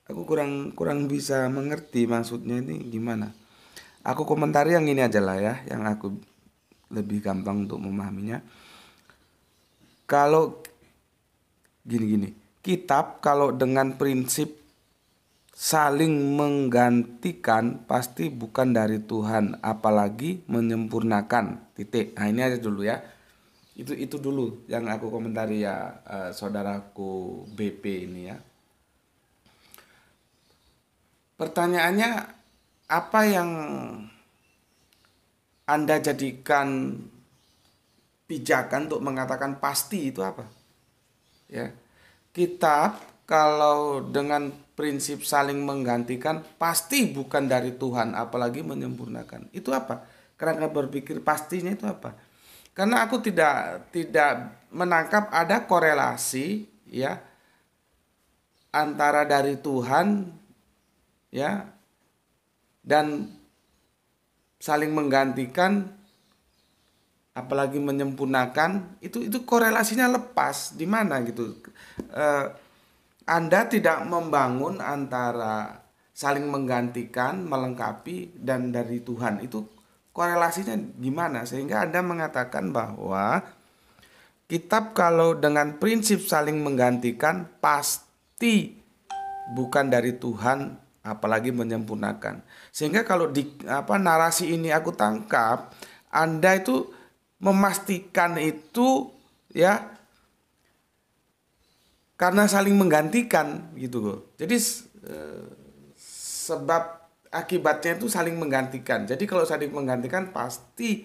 aku kurang kurang bisa mengerti maksudnya ini gimana. Aku komentari yang ini aja lah ya, yang aku lebih gampang untuk memahaminya. Kalau gini-gini, kitab kalau dengan prinsip saling menggantikan pasti bukan dari Tuhan apalagi menyempurnakan titik nah ini aja dulu ya itu itu dulu yang aku komentari ya eh, saudaraku BP ini ya pertanyaannya apa yang anda jadikan pijakan untuk mengatakan pasti itu apa ya kitab kalau dengan prinsip saling menggantikan pasti bukan dari Tuhan apalagi menyempurnakan. Itu apa? Kerangka berpikir pastinya itu apa? Karena aku tidak tidak menangkap ada korelasi ya antara dari Tuhan ya dan saling menggantikan apalagi menyempurnakan itu itu korelasinya lepas di mana gitu. Uh, anda tidak membangun antara saling menggantikan, melengkapi dan dari Tuhan. Itu korelasinya gimana sehingga Anda mengatakan bahwa kitab kalau dengan prinsip saling menggantikan pasti bukan dari Tuhan apalagi menyempurnakan. Sehingga kalau di apa narasi ini aku tangkap, Anda itu memastikan itu ya karena saling menggantikan gitu loh. Jadi eh, sebab akibatnya itu saling menggantikan. Jadi kalau saling menggantikan pasti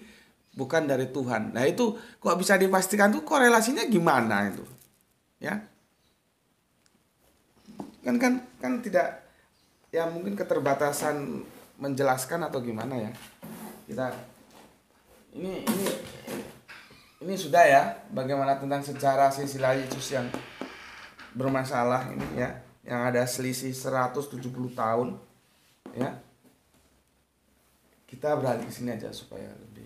bukan dari Tuhan. Nah itu kok bisa dipastikan tuh korelasinya gimana itu, ya? Kan kan kan tidak ya mungkin keterbatasan menjelaskan atau gimana ya kita ini ini ini sudah ya bagaimana tentang sejarah silsilah Yesus yang bermasalah ini ya yang ada selisih 170 tahun ya kita beralih ke sini aja supaya lebih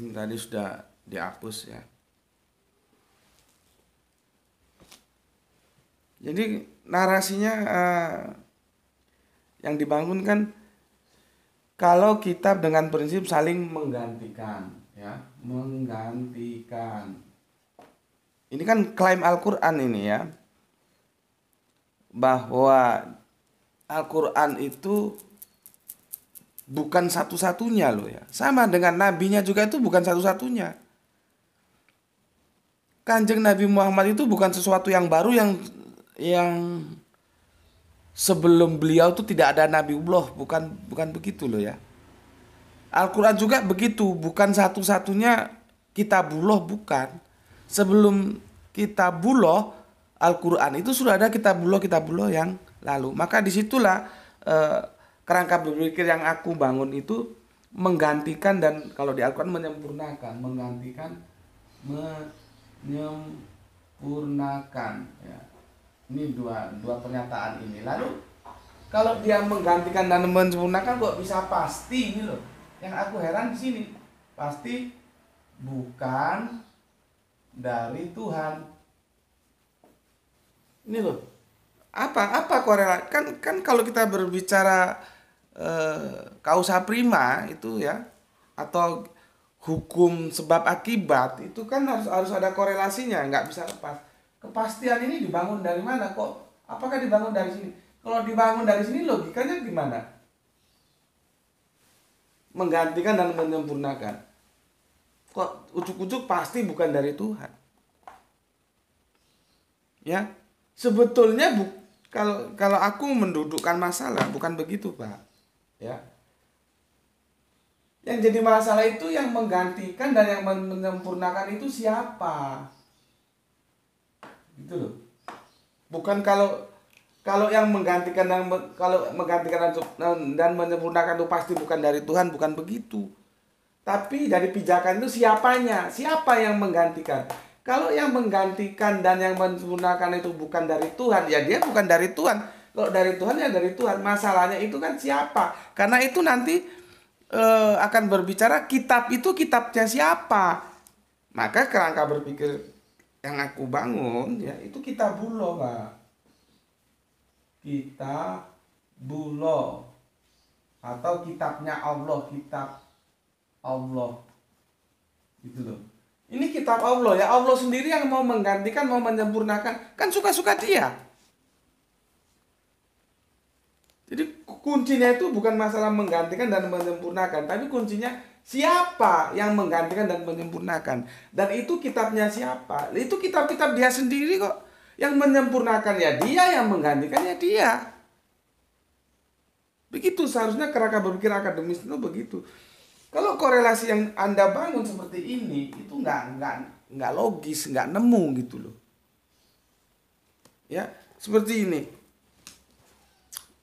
ini tadi sudah dihapus ya jadi narasinya eh, yang dibangun kan kalau kita dengan prinsip saling menggantikan ya menggantikan ini kan klaim Al-Qur'an ini ya bahwa Al-Qur'an itu bukan satu-satunya loh ya. Sama dengan nabinya juga itu bukan satu-satunya. Kanjeng Nabi Muhammad itu bukan sesuatu yang baru yang yang sebelum beliau itu tidak ada Nabi Allah, bukan bukan begitu loh ya. Al-Quran juga begitu, bukan satu-satunya kita buloh, bukan. Sebelum kita Al-Quran itu sudah ada kita buloh kita buloh yang lalu. Maka disitulah eh, kerangka berpikir yang aku bangun itu menggantikan dan kalau di Al-Quran menyempurnakan, menggantikan, menyempurnakan. Ya. Ini dua dua pernyataan ini. Lalu kalau dia menggantikan dan menyempurnakan kok bisa pasti ini loh yang aku heran di sini pasti bukan dari Tuhan. Ini loh, apa apa korelasi kan kan kalau kita berbicara eh, kausa prima itu ya atau hukum sebab akibat itu kan harus harus ada korelasinya nggak bisa lepas kepastian ini dibangun dari mana kok apakah dibangun dari sini kalau dibangun dari sini logikanya gimana menggantikan dan menyempurnakan. Kok ujuk-ujuk pasti bukan dari Tuhan. Ya, sebetulnya bu, kalau kalau aku mendudukkan masalah bukan begitu pak. Ya, yang jadi masalah itu yang menggantikan dan yang menyempurnakan itu siapa? Gitu loh. Bukan kalau kalau yang menggantikan dan kalau menggantikan dan menyempurnakan itu pasti bukan dari Tuhan, bukan begitu. Tapi dari pijakan itu siapanya? Siapa yang menggantikan? Kalau yang menggantikan dan yang menyempurnakan itu bukan dari Tuhan, ya dia bukan dari Tuhan. Kalau dari Tuhan ya dari Tuhan. Masalahnya itu kan siapa? Karena itu nanti e, akan berbicara kitab itu kitabnya siapa. Maka kerangka berpikir yang aku bangun ya itu kita buloh, Pak bulo atau kitabnya Allah kitab Allah itu loh ini kitab Allah ya Allah sendiri yang mau menggantikan mau menyempurnakan kan suka-suka dia jadi kuncinya itu bukan masalah menggantikan dan menyempurnakan tapi kuncinya siapa yang menggantikan dan menyempurnakan dan itu kitabnya siapa itu kitab-kitab dia sendiri kok yang menyempurnakan ya dia, yang menggantikan ya dia. Begitu seharusnya kerangka berpikir akademis itu begitu. Kalau korelasi yang Anda bangun seperti ini itu nggak nggak nggak logis, nggak nemu gitu loh. Ya, seperti ini.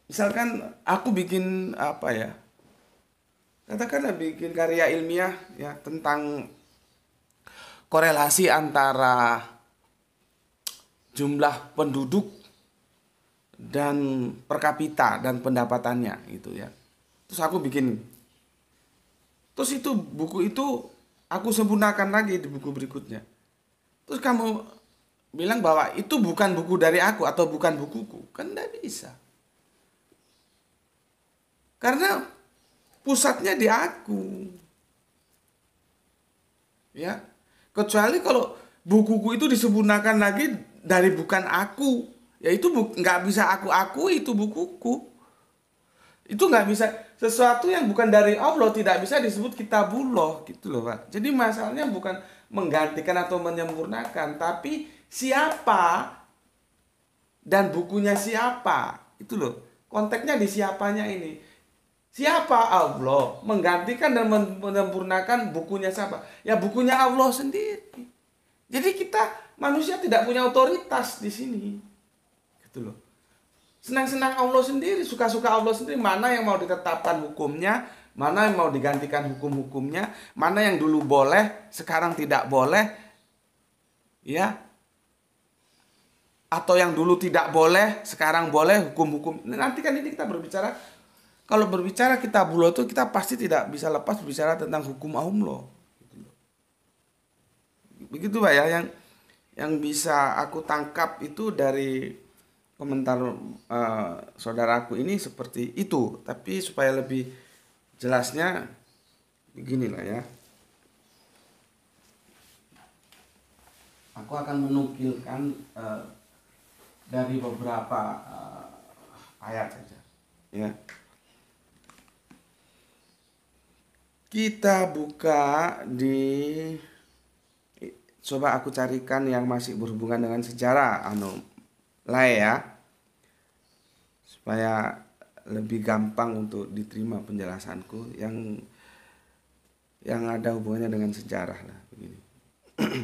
Misalkan aku bikin apa ya? Katakanlah bikin karya ilmiah ya tentang korelasi antara jumlah penduduk dan per dan pendapatannya gitu ya. Terus aku bikin Terus itu buku itu aku sempurnakan lagi di buku berikutnya. Terus kamu bilang bahwa itu bukan buku dari aku atau bukan bukuku. Kan tidak bisa. Karena pusatnya di aku. Ya. Kecuali kalau bukuku itu disempurnakan lagi dari bukan aku ya itu nggak bisa aku aku itu bukuku itu nggak bisa sesuatu yang bukan dari Allah tidak bisa disebut kita buloh gitu loh pak jadi masalahnya bukan menggantikan atau menyempurnakan tapi siapa dan bukunya siapa itu loh konteksnya di siapanya ini siapa Allah menggantikan dan menyempurnakan bukunya siapa ya bukunya Allah sendiri jadi kita manusia tidak punya otoritas di sini. Gitu loh. Senang-senang Allah sendiri, suka-suka Allah sendiri. Mana yang mau ditetapkan hukumnya, mana yang mau digantikan hukum-hukumnya, mana yang dulu boleh, sekarang tidak boleh. Ya. Atau yang dulu tidak boleh, sekarang boleh hukum-hukum. Nanti kan ini kita berbicara kalau berbicara kita bulu itu kita pasti tidak bisa lepas berbicara tentang hukum Allah. Gitu Begitu Pak ya yang yang bisa aku tangkap itu dari komentar uh, saudaraku ini seperti itu tapi supaya lebih jelasnya beginilah ya aku akan menukilkan uh, dari beberapa uh, ayat saja ya kita buka di coba aku carikan yang masih berhubungan dengan sejarah anu ya supaya lebih gampang untuk diterima penjelasanku yang yang ada hubungannya dengan sejarah lah begini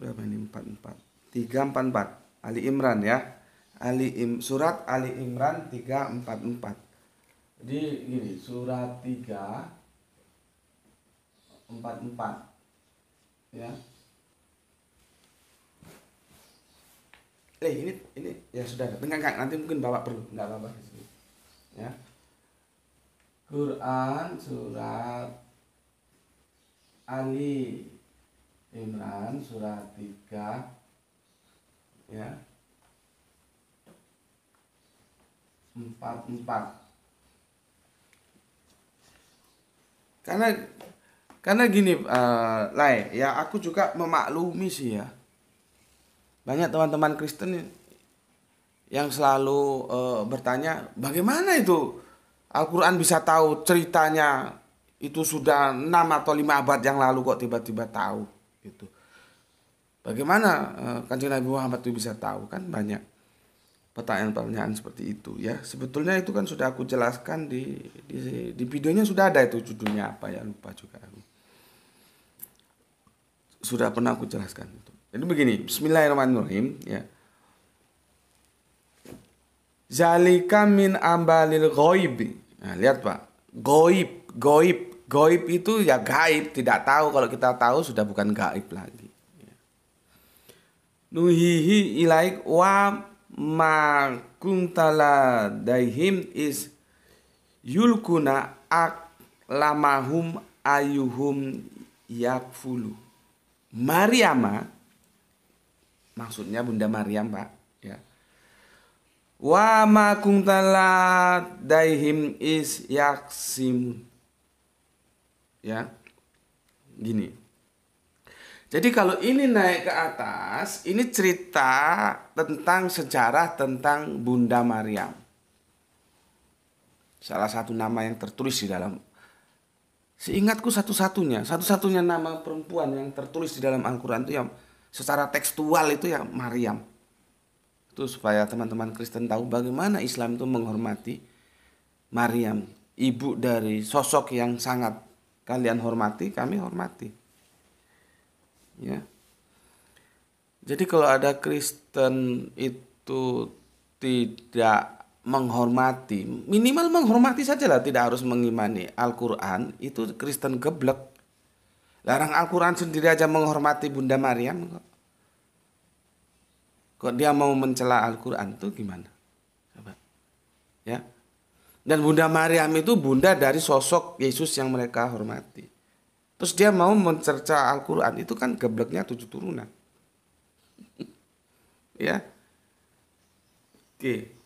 berapa ini empat empat tiga empat empat Ali Imran ya Ali Im, surat Ali Imran 344. jadi gini surat tiga empat ya eh ini ini ya sudah enggak kan nanti mungkin bapak perlu enggak apa-apa di sini ya Quran surat Ali Imran surat 3 ya 44 karena karena gini, uh, eh, lay ya aku juga memaklumi sih ya. Banyak teman-teman Kristen yang selalu uh, bertanya, bagaimana itu Al-Quran bisa tahu ceritanya itu sudah 6 atau 5 abad yang lalu kok tiba-tiba tahu itu. Bagaimana uh, kanjeng Nabi Muhammad itu bisa tahu kan banyak pertanyaan-pertanyaan seperti itu ya sebetulnya itu kan sudah aku jelaskan di di, di videonya sudah ada itu judulnya apa ya lupa juga sudah pernah aku jelaskan. Jadi begini, Bismillahirrahmanirrahim ya. Zalika min ambalil goib. Nah, lihat Pak. Goib, goib. Goib itu ya gaib, tidak tahu. Kalau kita tahu sudah bukan gaib lagi. Nuhihi ilaik wa ma kuntala daihim is yulkuna ak lamahum ayuhum yakfulu. Mariama maksudnya Bunda Maryam Pak ya wa ma kuntala daihim is yaksim ya gini jadi kalau ini naik ke atas ini cerita tentang sejarah tentang Bunda Maryam salah satu nama yang tertulis di dalam Seingatku satu-satunya, satu-satunya nama perempuan yang tertulis di dalam Al-Quran itu yang secara tekstual itu ya Maryam. Itu supaya teman-teman Kristen tahu bagaimana Islam itu menghormati Maryam, ibu dari sosok yang sangat kalian hormati, kami hormati. Ya. Jadi kalau ada Kristen itu tidak menghormati minimal menghormati saja lah tidak harus mengimani Al-Quran itu Kristen geblek larang Al-Quran sendiri aja menghormati Bunda Maryam kok kok dia mau mencela Al-Quran itu gimana Coba. ya dan Bunda Maryam itu bunda dari sosok Yesus yang mereka hormati terus dia mau mencerca Al-Quran itu kan gebleknya tujuh turunan ya oke okay.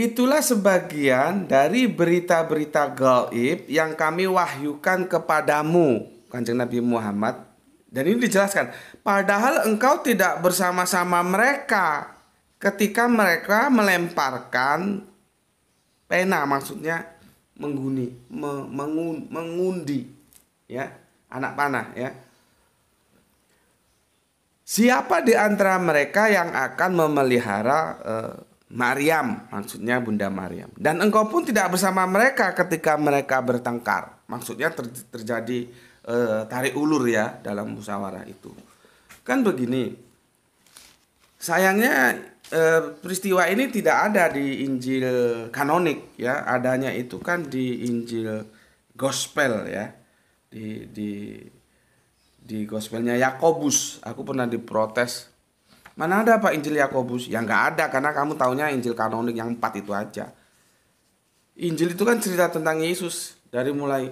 Itulah sebagian dari berita-berita gaib yang kami wahyukan kepadamu, Kanjeng Nabi Muhammad. Dan ini dijelaskan, padahal engkau tidak bersama-sama mereka ketika mereka melemparkan pena maksudnya mengguni, mengundi ya, anak panah ya. Siapa di antara mereka yang akan memelihara eh, Maryam, maksudnya Bunda Maryam. Dan engkau pun tidak bersama mereka ketika mereka bertengkar. Maksudnya ter terjadi e, tarik ulur ya dalam musyawarah itu. Kan begini. Sayangnya e, peristiwa ini tidak ada di Injil kanonik ya, adanya itu kan di Injil gospel ya. Di di di gospelnya Yakobus. Aku pernah diprotes Mana ada apa Injil Yakobus? yang nggak ada karena kamu taunya Injil kanonik yang empat itu aja. Injil itu kan cerita tentang Yesus dari mulai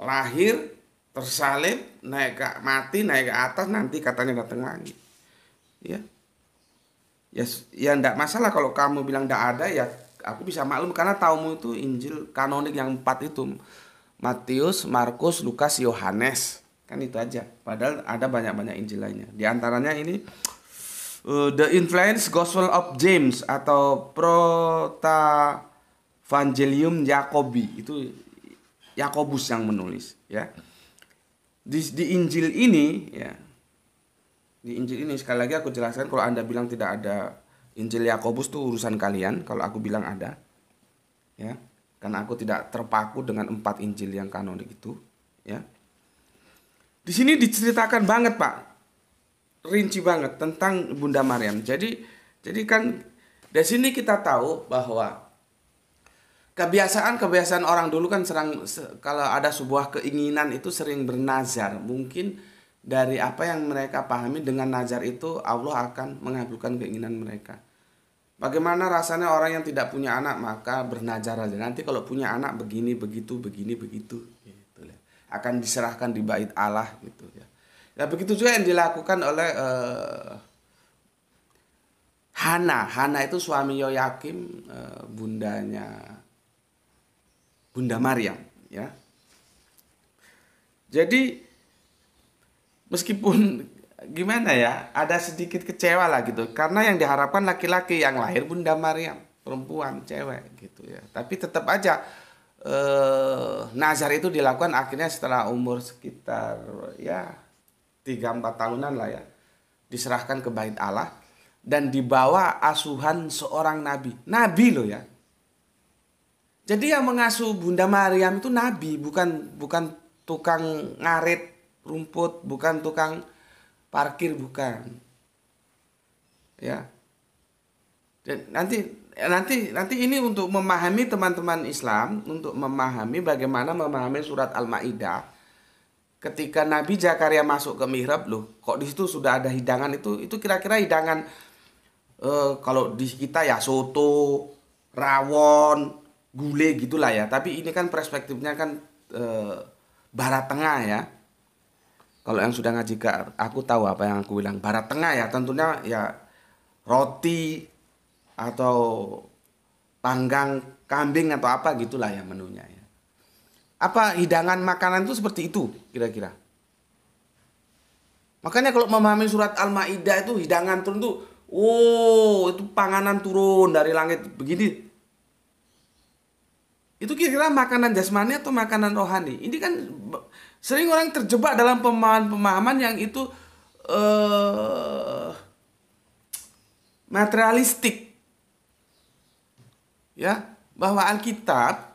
lahir, tersalib, naik ke mati, naik ke atas, nanti katanya datang lagi. Ya. Ya ya enggak masalah kalau kamu bilang enggak ada ya aku bisa maklum karena taumu itu Injil kanonik yang empat itu Matius, Markus, Lukas, Yohanes kan itu aja padahal ada banyak-banyak injil lainnya di antaranya ini uh, The Influence Gospel of James atau Prota Evangelium Yakobi itu Yakobus yang menulis ya di, di Injil ini ya di Injil ini sekali lagi aku jelaskan kalau anda bilang tidak ada Injil Yakobus tuh urusan kalian kalau aku bilang ada ya karena aku tidak terpaku dengan empat Injil yang kanonik itu ya di sini diceritakan banget Pak, rinci banget tentang Bunda Maryam. Jadi jadi kan dari sini kita tahu bahwa kebiasaan-kebiasaan orang dulu kan serang kalau ada sebuah keinginan itu sering bernazar. Mungkin dari apa yang mereka pahami dengan nazar itu Allah akan mengabulkan keinginan mereka. Bagaimana rasanya orang yang tidak punya anak maka bernazar aja. Nanti kalau punya anak begini begitu begini begitu akan diserahkan di bait Allah gitu ya. Ya begitu juga yang dilakukan oleh uh, Hana. Hana itu suami Yoyakim, uh, bundanya Bunda Maryam ya. Jadi meskipun gimana ya, ada sedikit kecewa lah gitu karena yang diharapkan laki-laki yang lahir Bunda Maryam, perempuan, cewek gitu ya. Tapi tetap aja eh, nazar itu dilakukan akhirnya setelah umur sekitar ya tiga empat tahunan lah ya. Diserahkan ke bait Allah dan dibawa asuhan seorang nabi. Nabi lo ya. Jadi yang mengasuh Bunda Mariam itu nabi, bukan bukan tukang ngarit rumput, bukan tukang parkir, bukan. Ya. Dan nanti nanti nanti ini untuk memahami teman-teman Islam untuk memahami bagaimana memahami surat Al-Maidah ketika Nabi Zakaria masuk ke mihrab loh kok di situ sudah ada hidangan itu itu kira-kira hidangan eh, kalau di kita ya soto rawon gule gitulah ya tapi ini kan perspektifnya kan eh, barat tengah ya kalau yang sudah ngaji ke aku tahu apa yang aku bilang barat tengah ya tentunya ya roti atau panggang kambing atau apa gitulah ya menunya ya. Apa hidangan makanan itu seperti itu kira-kira. Makanya kalau memahami surat Al-Maidah itu hidangan turun tuh Oh, itu panganan turun dari langit begini. Itu kira-kira makanan jasmani atau makanan rohani. Ini kan sering orang terjebak dalam pemahaman-pemahaman yang itu uh, materialistik ya bahwa Alkitab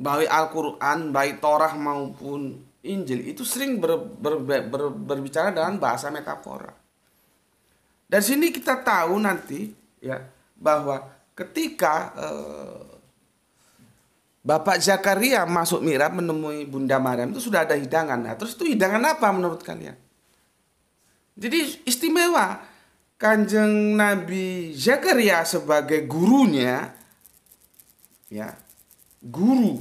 baik Al-Qur'an, baik Torah maupun Injil itu sering ber, ber, ber, ber, berbicara dengan bahasa metafora. dan sini kita tahu nanti ya bahwa ketika eh, Bapak Zakaria masuk Mirab menemui Bunda Maryam itu sudah ada hidangan. Nah, terus itu hidangan apa menurut kalian? Jadi istimewa Kanjeng Nabi Zakaria sebagai gurunya ya guru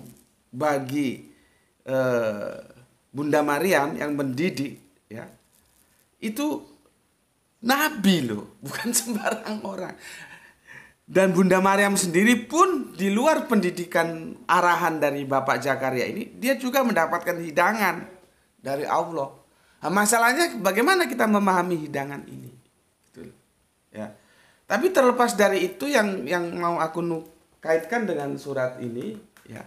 bagi eh, Bunda Mariam yang mendidik ya itu nabi loh bukan sembarang orang dan Bunda Mariam sendiri pun di luar pendidikan arahan dari Bapak Jakaria ini dia juga mendapatkan hidangan dari Allah nah, masalahnya bagaimana kita memahami hidangan ini gitu ya tapi terlepas dari itu yang yang mau aku kaitkan dengan surat ini ya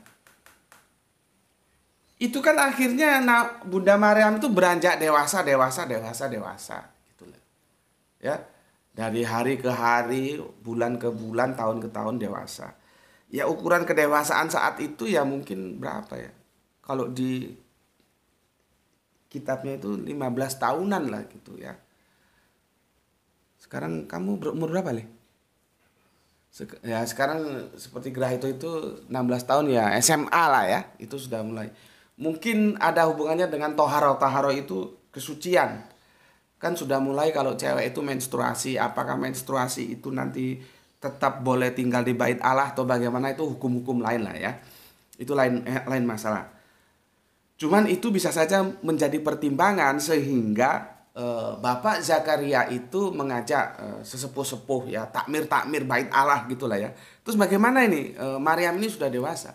itu kan akhirnya nah, Bunda Maryam itu beranjak dewasa dewasa dewasa dewasa gitu ya dari hari ke hari bulan ke bulan tahun ke tahun dewasa ya ukuran kedewasaan saat itu ya mungkin berapa ya kalau di kitabnya itu 15 tahunan lah gitu ya sekarang kamu berumur berapa nih ya sekarang seperti itu itu 16 tahun ya SMA lah ya itu sudah mulai mungkin ada hubungannya dengan toharo toharo itu kesucian kan sudah mulai kalau cewek itu menstruasi apakah menstruasi itu nanti tetap boleh tinggal di bait Allah atau bagaimana itu hukum-hukum lain lah ya itu lain eh, lain masalah cuman itu bisa saja menjadi pertimbangan sehingga Eh, Bapak Zakaria itu mengajak eh, sesepuh-sepuh ya takmir-takmir bait Allah gitulah ya. Terus bagaimana ini eh, Maryam ini sudah dewasa?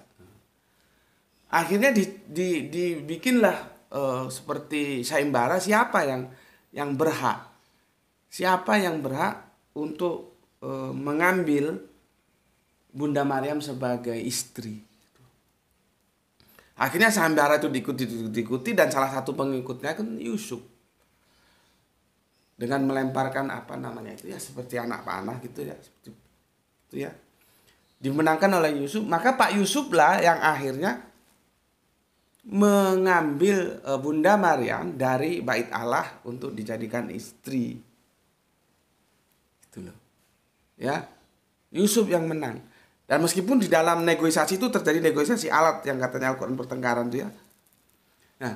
Akhirnya di, di, dibikinlah seperti saimbara siapa yang yang berhak? Siapa yang berhak untuk mengambil Bunda Maryam sebagai istri? Akhirnya saimbara itu diikuti, diikuti dan salah satu pengikutnya kan Yusuf dengan melemparkan apa namanya itu ya seperti anak panah gitu ya seperti itu ya dimenangkan oleh Yusuf maka Pak Yusuf lah yang akhirnya mengambil e, Bunda Maryam dari bait Allah untuk dijadikan istri itu loh ya Yusuf yang menang dan meskipun di dalam negosiasi itu terjadi negosiasi alat yang katanya al pertengkaran tuh ya nah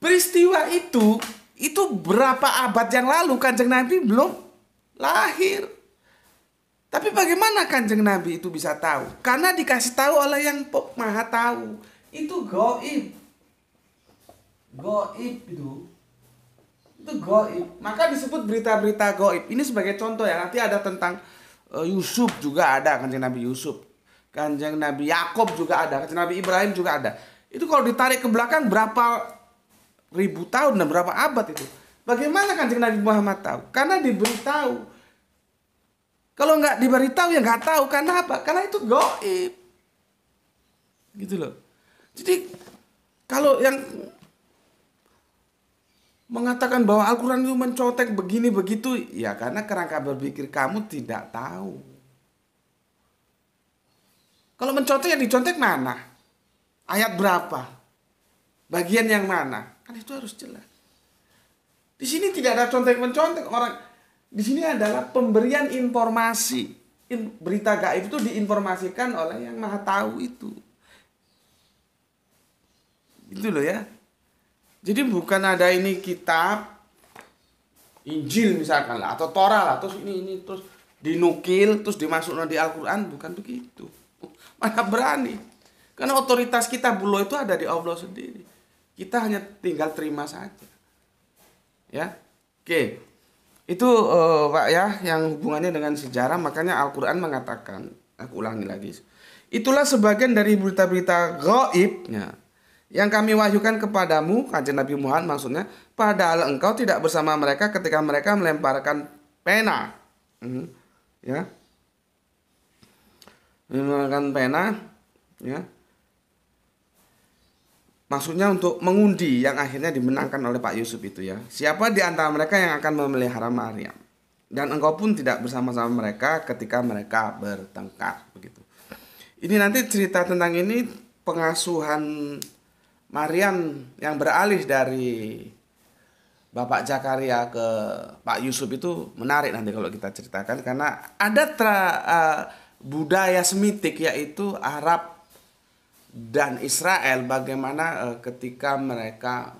peristiwa itu itu berapa abad yang lalu Kanjeng Nabi belum lahir. Tapi bagaimana Kanjeng Nabi itu bisa tahu? Karena dikasih tahu oleh yang Maha tahu. Itu goib. Goib itu itu goib. Maka disebut berita-berita goib. Ini sebagai contoh ya. Nanti ada tentang uh, Yusuf juga ada Kanjeng Nabi Yusuf. Kanjeng Nabi Yakob juga ada, Kanjeng Nabi Ibrahim juga ada. Itu kalau ditarik ke belakang berapa ribu tahun dan berapa abad itu. Bagaimana kanjeng Nabi Muhammad tahu? Karena diberitahu. Kalau nggak diberitahu ya nggak tahu. Karena apa? Karena itu goib. Gitu loh. Jadi kalau yang mengatakan bahwa Al-Quran itu mencotek begini begitu, ya karena kerangka berpikir kamu tidak tahu. Kalau mencotek yang dicontek mana? Ayat berapa? Bagian yang mana? Kan itu harus jelas. Di sini tidak ada contek mencontek orang. Di sini adalah pemberian informasi. berita gaib itu diinformasikan oleh yang maha tahu itu. Itu loh ya. Jadi bukan ada ini kitab Injil misalkan lah atau Torah lah terus ini ini terus dinukil terus dimasukkan di Al-Qur'an bukan begitu. Mana berani? Karena otoritas kita bulo itu ada di Allah sendiri. Kita hanya tinggal terima saja. Ya. Oke. Itu uh, Pak ya yang hubungannya dengan sejarah makanya Al-Qur'an mengatakan, aku ulangi lagi. Itulah sebagian dari berita-berita gaibnya yang kami wahyukan kepadamu, kanjeng Nabi Muhammad maksudnya, padahal engkau tidak bersama mereka ketika mereka melemparkan pena. Hmm, ya. Melemparkan pena, ya maksudnya untuk mengundi yang akhirnya dimenangkan oleh Pak Yusuf itu ya. Siapa di antara mereka yang akan memelihara Maryam? Dan engkau pun tidak bersama-sama mereka ketika mereka bertengkar begitu. Ini nanti cerita tentang ini pengasuhan Maryam yang beralih dari Bapak Jakaria ke Pak Yusuf itu menarik nanti kalau kita ceritakan karena ada tra, uh, budaya semitik yaitu Arab dan Israel bagaimana eh, ketika mereka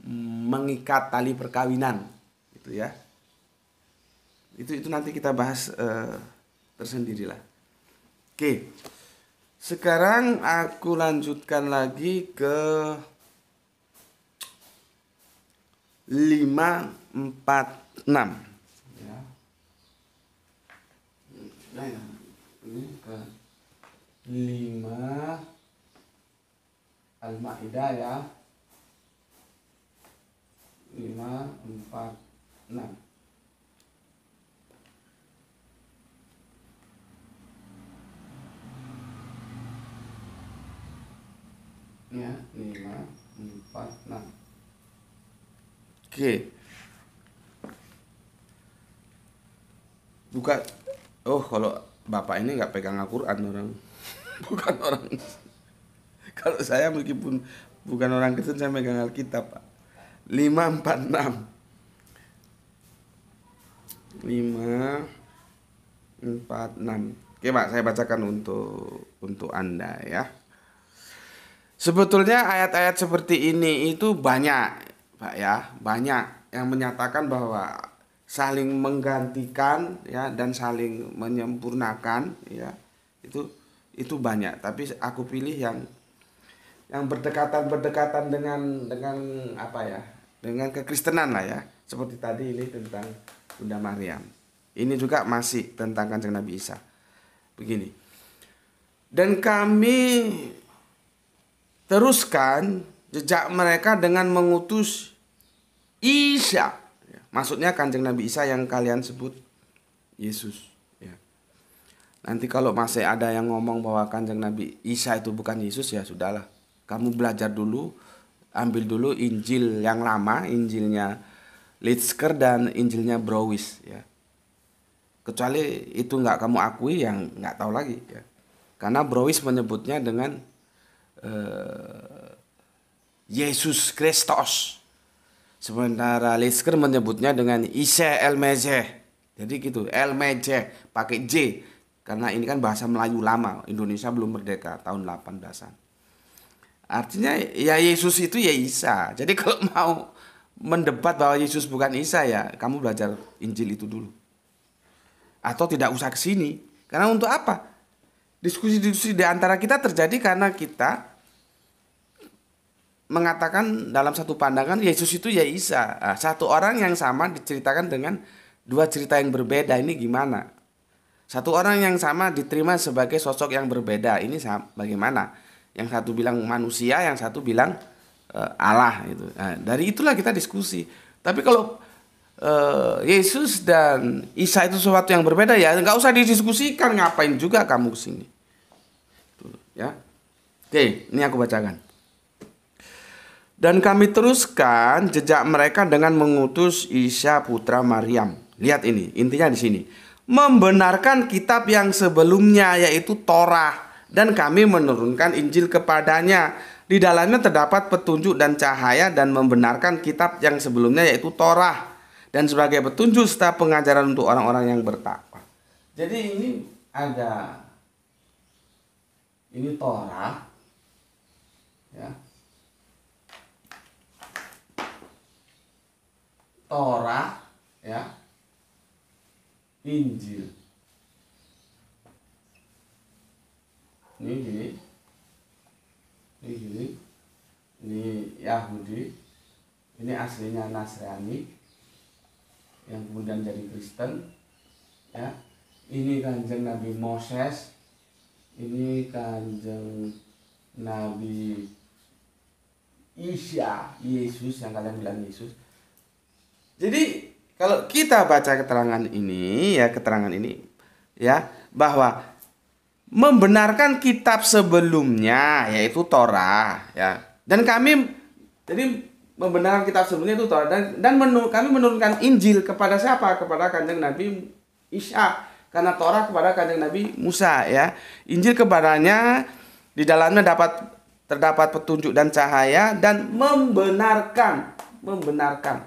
mm, mengikat tali perkawinan gitu ya itu itu nanti kita bahas uh, tersendirilah oke sekarang aku lanjutkan lagi ke 546 ya. Nah, Ini ke lima Al-Ma'idah ya lima empat enam ya lima empat enam oke buka oh kalau bapak ini nggak pegang Al-Quran orang bukan orang kalau saya meskipun bukan orang Kristen saya megang Alkitab Pak 546 5 4 6 Oke Pak saya bacakan untuk untuk Anda ya Sebetulnya ayat-ayat seperti ini itu banyak Pak ya banyak yang menyatakan bahwa saling menggantikan ya dan saling menyempurnakan ya itu itu banyak tapi aku pilih yang yang berdekatan berdekatan dengan dengan apa ya dengan kekristenan lah ya seperti tadi ini tentang Bunda Maryam ini juga masih tentang kanjeng Nabi Isa begini dan kami teruskan jejak mereka dengan mengutus Isa maksudnya kanjeng Nabi Isa yang kalian sebut Yesus Nanti kalau masih ada yang ngomong bahwa kanjeng Nabi Isa itu bukan Yesus ya sudahlah. Kamu belajar dulu, ambil dulu Injil yang lama, Injilnya Litzker dan Injilnya Browis ya. Kecuali itu nggak kamu akui yang nggak tahu lagi ya. Karena Browis menyebutnya dengan uh, Yesus Kristus. Sementara Litzker menyebutnya dengan Isa Elmeze. Jadi gitu, Elmeze pakai J karena ini kan bahasa Melayu lama, Indonesia belum merdeka tahun 18-an. Artinya ya Yesus itu ya Isa. Jadi kalau mau mendebat bahwa Yesus bukan Isa ya, kamu belajar Injil itu dulu. Atau tidak usah ke sini. Karena untuk apa? Diskusi-diskusi di antara kita terjadi karena kita mengatakan dalam satu pandangan Yesus itu ya Isa. Nah, satu orang yang sama diceritakan dengan dua cerita yang berbeda ini gimana? Satu orang yang sama diterima sebagai sosok yang berbeda. Ini bagaimana? Yang satu bilang manusia, yang satu bilang uh, Allah itu. Nah, dari itulah kita diskusi. Tapi kalau uh, Yesus dan Isa itu sesuatu yang berbeda ya nggak usah didiskusikan ngapain juga kamu kesini. Gitu, ya. Oke, ini aku bacakan. Dan kami teruskan jejak mereka dengan mengutus Isa putra Maryam. Lihat ini, intinya di sini membenarkan kitab yang sebelumnya yaitu Torah dan kami menurunkan Injil kepadanya. Di dalamnya terdapat petunjuk dan cahaya dan membenarkan kitab yang sebelumnya yaitu Torah dan sebagai petunjuk serta pengajaran untuk orang-orang yang bertakwa. Jadi ini ada ini Torah ya. Torah ya Injil. Ini gini. Ini gini. Ini Yahudi. Ini aslinya Nasrani yang kemudian jadi Kristen. Ya. Ini Kanjeng Nabi Moses. Ini Kanjeng Nabi Isa, Yesus yang kalian bilang Yesus. Jadi kalau kita baca keterangan ini ya keterangan ini ya bahwa membenarkan kitab sebelumnya yaitu Torah ya dan kami jadi membenarkan kitab sebelumnya itu Torah dan dan menur, kami menurunkan Injil kepada siapa kepada kanjeng Nabi Isa karena Torah kepada kanjeng Nabi Musa ya Injil kepadanya di dalamnya dapat terdapat petunjuk dan cahaya dan membenarkan membenarkan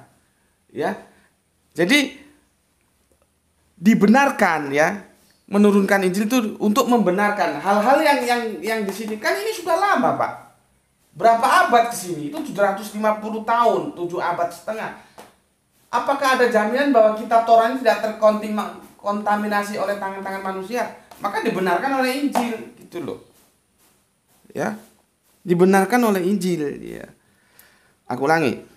ya jadi dibenarkan ya menurunkan Injil itu untuk membenarkan hal-hal yang yang yang di sini kan ini sudah lama pak berapa abad ke sini itu 750 tahun 7 abad setengah apakah ada jaminan bahwa kita Torah tidak terkontaminasi oleh tangan-tangan manusia maka dibenarkan oleh Injil gitu loh ya dibenarkan oleh Injil ya aku ulangi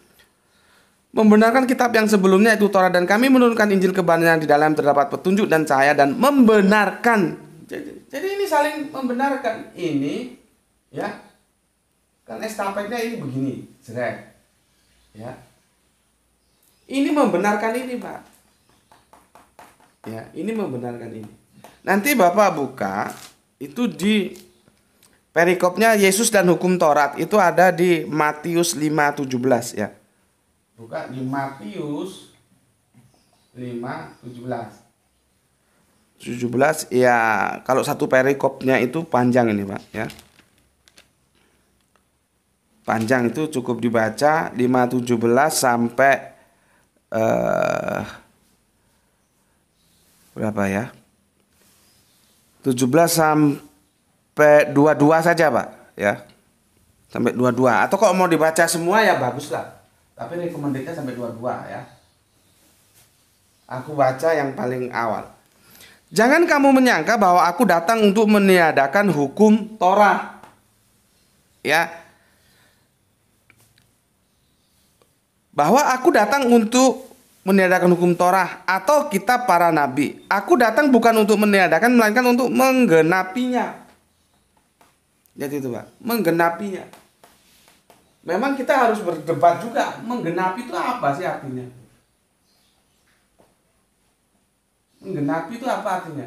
membenarkan kitab yang sebelumnya itu Torah dan kami menurunkan Injil kebenaran di dalam terdapat petunjuk dan cahaya dan membenarkan. Jadi, jadi ini saling membenarkan ini ya. Kan estafetnya ini begini, jelek. Ya. Ini membenarkan ini, Pak. Ya, ini membenarkan ini. Nanti Bapak buka itu di perikopnya Yesus dan hukum Taurat itu ada di Matius 5:17 ya buka di Matius 5 17 ya kalau satu perikopnya itu panjang ini Pak ya. Panjang itu cukup dibaca 517 sampai eh berapa ya? 17 sampai 22 saja Pak ya. Sampai 22 atau kalau mau dibaca semua ya bagus lah tapi rekomendasinya sampai 22 ya aku baca yang paling awal jangan kamu menyangka bahwa aku datang untuk meniadakan hukum Torah ya bahwa aku datang untuk meniadakan hukum Torah atau kitab para nabi. Aku datang bukan untuk meniadakan melainkan untuk menggenapinya. Jadi itu, Pak. Menggenapinya memang kita harus berdebat juga menggenapi itu apa sih artinya menggenapi itu apa artinya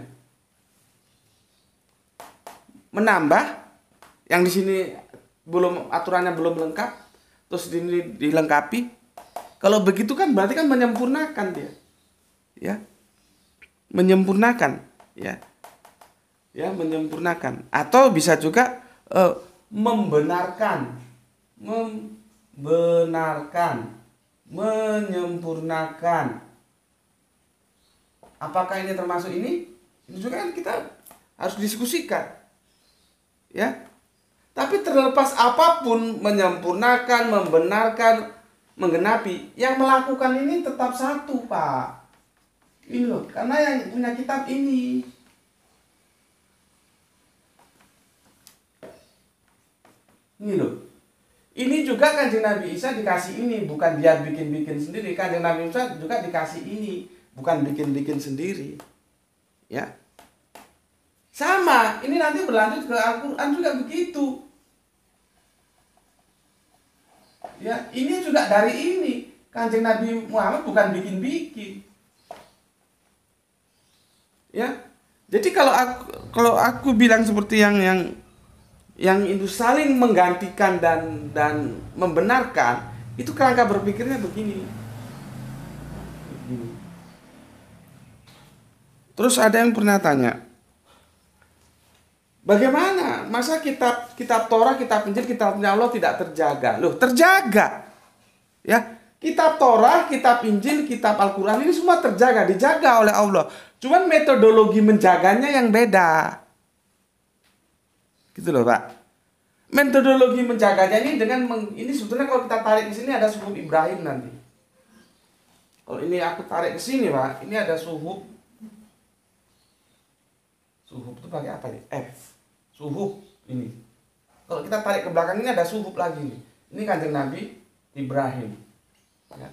menambah yang di sini belum aturannya belum lengkap terus di sini dilengkapi kalau begitu kan berarti kan menyempurnakan dia ya menyempurnakan ya ya menyempurnakan atau bisa juga uh, membenarkan membenarkan, menyempurnakan. Apakah ini termasuk ini? Ini juga kan kita harus diskusikan. Ya. Tapi terlepas apapun menyempurnakan, membenarkan, menggenapi, yang melakukan ini tetap satu, Pak. Ini loh, karena yang punya kitab ini ini loh ini juga kanjeng Nabi Isa dikasih ini, bukan dia bikin-bikin sendiri. Kanjeng Nabi Isa juga dikasih ini, bukan bikin-bikin sendiri. Ya. Sama, ini nanti berlanjut ke Al-Quran juga begitu. Ya, ini juga dari ini. Kanjeng Nabi Muhammad bukan bikin-bikin. Ya. Jadi kalau aku kalau aku bilang seperti yang yang yang itu saling menggantikan dan dan membenarkan itu kerangka berpikirnya begini. Terus ada yang pernah tanya, bagaimana masa kitab kitab Torah, kitab Injil, kitab Allah tidak terjaga? Loh, terjaga. Ya, kitab Torah, kitab Injil, kitab Al-Qur'an ini semua terjaga, dijaga oleh Allah. Cuman metodologi menjaganya yang beda. Gitu loh Pak. Metodologi menjaganya ini dengan meng, ini sebetulnya kalau kita tarik di sini ada suhu Ibrahim nanti. Kalau ini aku tarik ke sini Pak, ini ada suhu suhu itu pakai apa nih? F. suhu ini. Kalau kita tarik ke belakang ini ada suhu lagi nih. Ini kanjeng Nabi Ibrahim. Ya.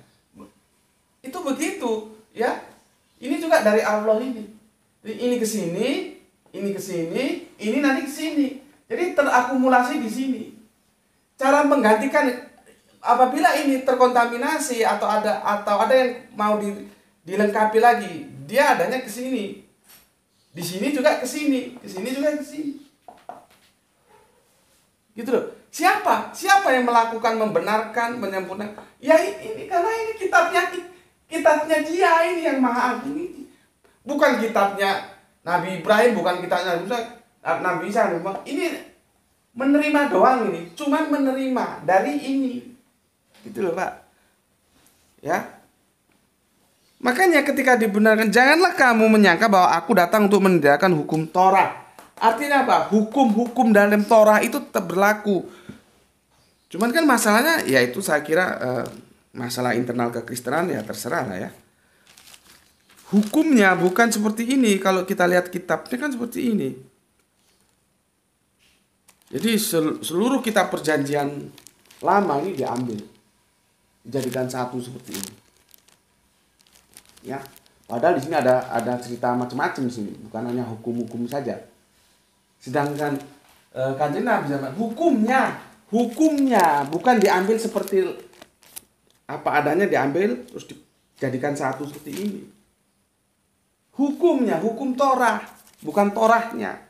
Itu begitu, ya. Ini juga dari Allah ini. Ini ke sini, ini ke sini, ini nanti ke sini. Jadi terakumulasi di sini. Cara menggantikan apabila ini terkontaminasi atau ada atau ada yang mau di, dilengkapi lagi, dia adanya ke sini. Di sini juga ke sini, ke sini juga ke sini. Gitu loh. Siapa? Siapa yang melakukan membenarkan, menyempurnakan? Ya ini, ini karena ini kitabnya kitabnya dia ini yang maha agung ini. Bukan kitabnya Nabi Ibrahim, bukan kitabnya Musa, Ah, Nabi Isa ini menerima doang ini, cuman menerima dari ini. Gitu loh, Pak. Ya. Makanya ketika dibenarkan, janganlah kamu menyangka bahwa aku datang untuk menegakkan hukum Torah. Artinya apa? Hukum-hukum dalam Torah itu tetap berlaku. Cuman kan masalahnya, yaitu saya kira eh, masalah internal kekristenan ya terserah lah ya hukumnya bukan seperti ini. Kalau kita lihat kitabnya kan seperti ini. Jadi seluruh kitab perjanjian lama ini diambil dijadikan satu seperti ini. Ya, padahal di sini ada ada cerita macam-macam di sini, bukan hanya hukum-hukum saja. Sedangkan eh, kajian Nabi zaman hukumnya, hukumnya bukan diambil seperti apa adanya diambil terus dijadikan satu seperti ini. Hukumnya, hukum Torah, bukan Torahnya.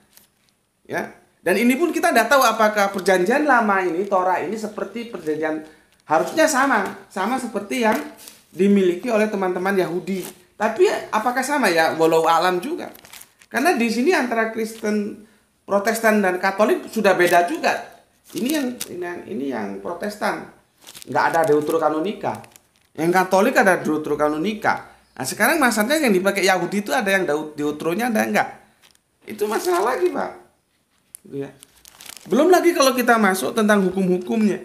Ya, dan ini pun kita tidak tahu apakah perjanjian lama ini, Torah ini seperti perjanjian harusnya sama, sama seperti yang dimiliki oleh teman-teman Yahudi. Tapi apakah sama ya? Walau alam juga. Karena di sini antara Kristen, Protestan dan Katolik sudah beda juga. Ini yang ini yang, ini yang Protestan nggak ada Deuterokanonika. Yang Katolik ada Deuterokanonika. Nah sekarang masalahnya yang dipakai Yahudi itu ada yang deutronya ada enggak? Itu masalah lagi pak ya. Belum lagi kalau kita masuk tentang hukum-hukumnya.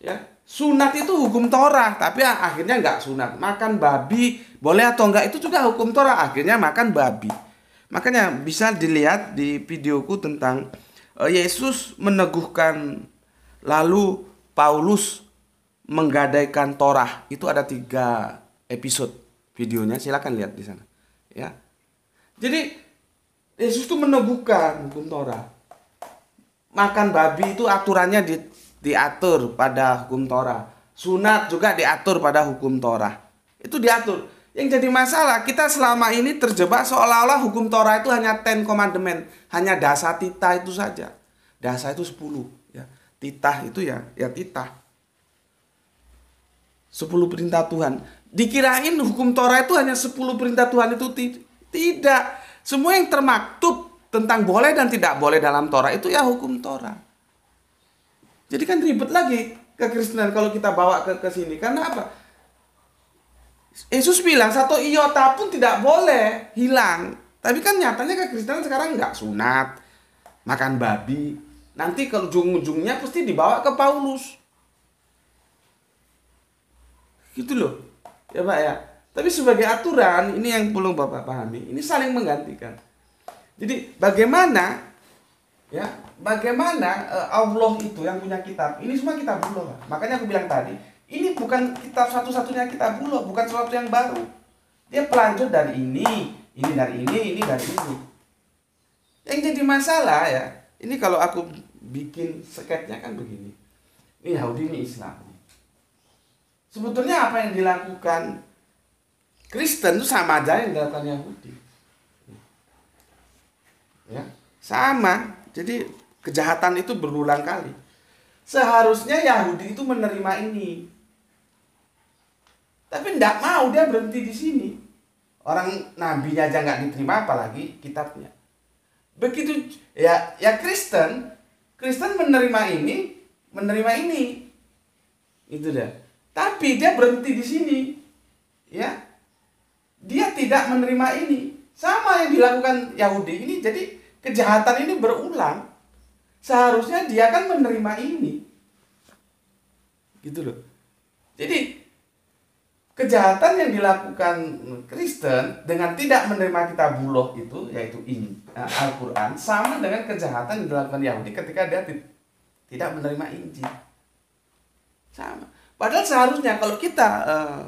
Ya, sunat itu hukum Torah, tapi akhirnya nggak sunat. Makan babi boleh atau enggak itu juga hukum Torah, akhirnya makan babi. Makanya bisa dilihat di videoku tentang eh, Yesus meneguhkan lalu Paulus menggadaikan Torah. Itu ada tiga episode videonya, silakan lihat di sana. Ya. Jadi Yesus itu meneguhkan hukum Torah. Makan babi itu aturannya di, diatur pada hukum Torah. Sunat juga diatur pada hukum Torah. Itu diatur. Yang jadi masalah kita selama ini terjebak seolah-olah hukum Torah itu hanya ten commandment, hanya dasar titah itu saja. Dasar itu sepuluh, ya. Titah itu ya ya titah. Sepuluh perintah Tuhan. Dikirain hukum Torah itu hanya sepuluh perintah Tuhan itu tidak. Semua yang termaktub tentang boleh dan tidak boleh dalam Torah itu ya hukum Torah. Jadi kan ribet lagi ke Kristen kalau kita bawa ke ke sini. Karena apa? Yesus bilang satu iota pun tidak boleh hilang. Tapi kan nyatanya ke Kristen sekarang nggak sunat, makan babi. Nanti ke ujung-ujungnya pasti dibawa ke Paulus. Gitu loh. Ya Pak ya. Tapi sebagai aturan, ini yang belum Bapak pahami, ini saling menggantikan. Jadi bagaimana ya, bagaimana eh, Allah itu yang punya kitab. Ini semua kitabullah. Makanya aku bilang tadi, ini bukan kitab satu-satunya kitabullah, bukan sesuatu yang baru. Dia pelanjut dari ini, ini dari ini, ini dari ini. Yang jadi masalah ya, ini kalau aku bikin sketnya kan begini. Ini Yahudi, ini Islam. Sebetulnya apa yang dilakukan Kristen itu sama aja yang datang Yahudi. Ya, sama. Jadi kejahatan itu berulang kali. Seharusnya Yahudi itu menerima ini. Tapi tidak mau dia berhenti di sini. Orang nabinya aja nggak diterima apalagi kitabnya. Begitu ya ya Kristen, Kristen menerima ini, menerima ini. Itu dah. Tapi dia berhenti di sini. Ya, dia tidak menerima ini. Sama yang dilakukan Yahudi ini. Jadi kejahatan ini berulang. Seharusnya dia kan menerima ini. Gitu loh. Jadi kejahatan yang dilakukan Kristen dengan tidak menerima kitab buloh itu yaitu ini eh, Al-Qur'an sama dengan kejahatan yang dilakukan Yahudi ketika dia tidak menerima Injil. Sama. Padahal seharusnya kalau kita uh,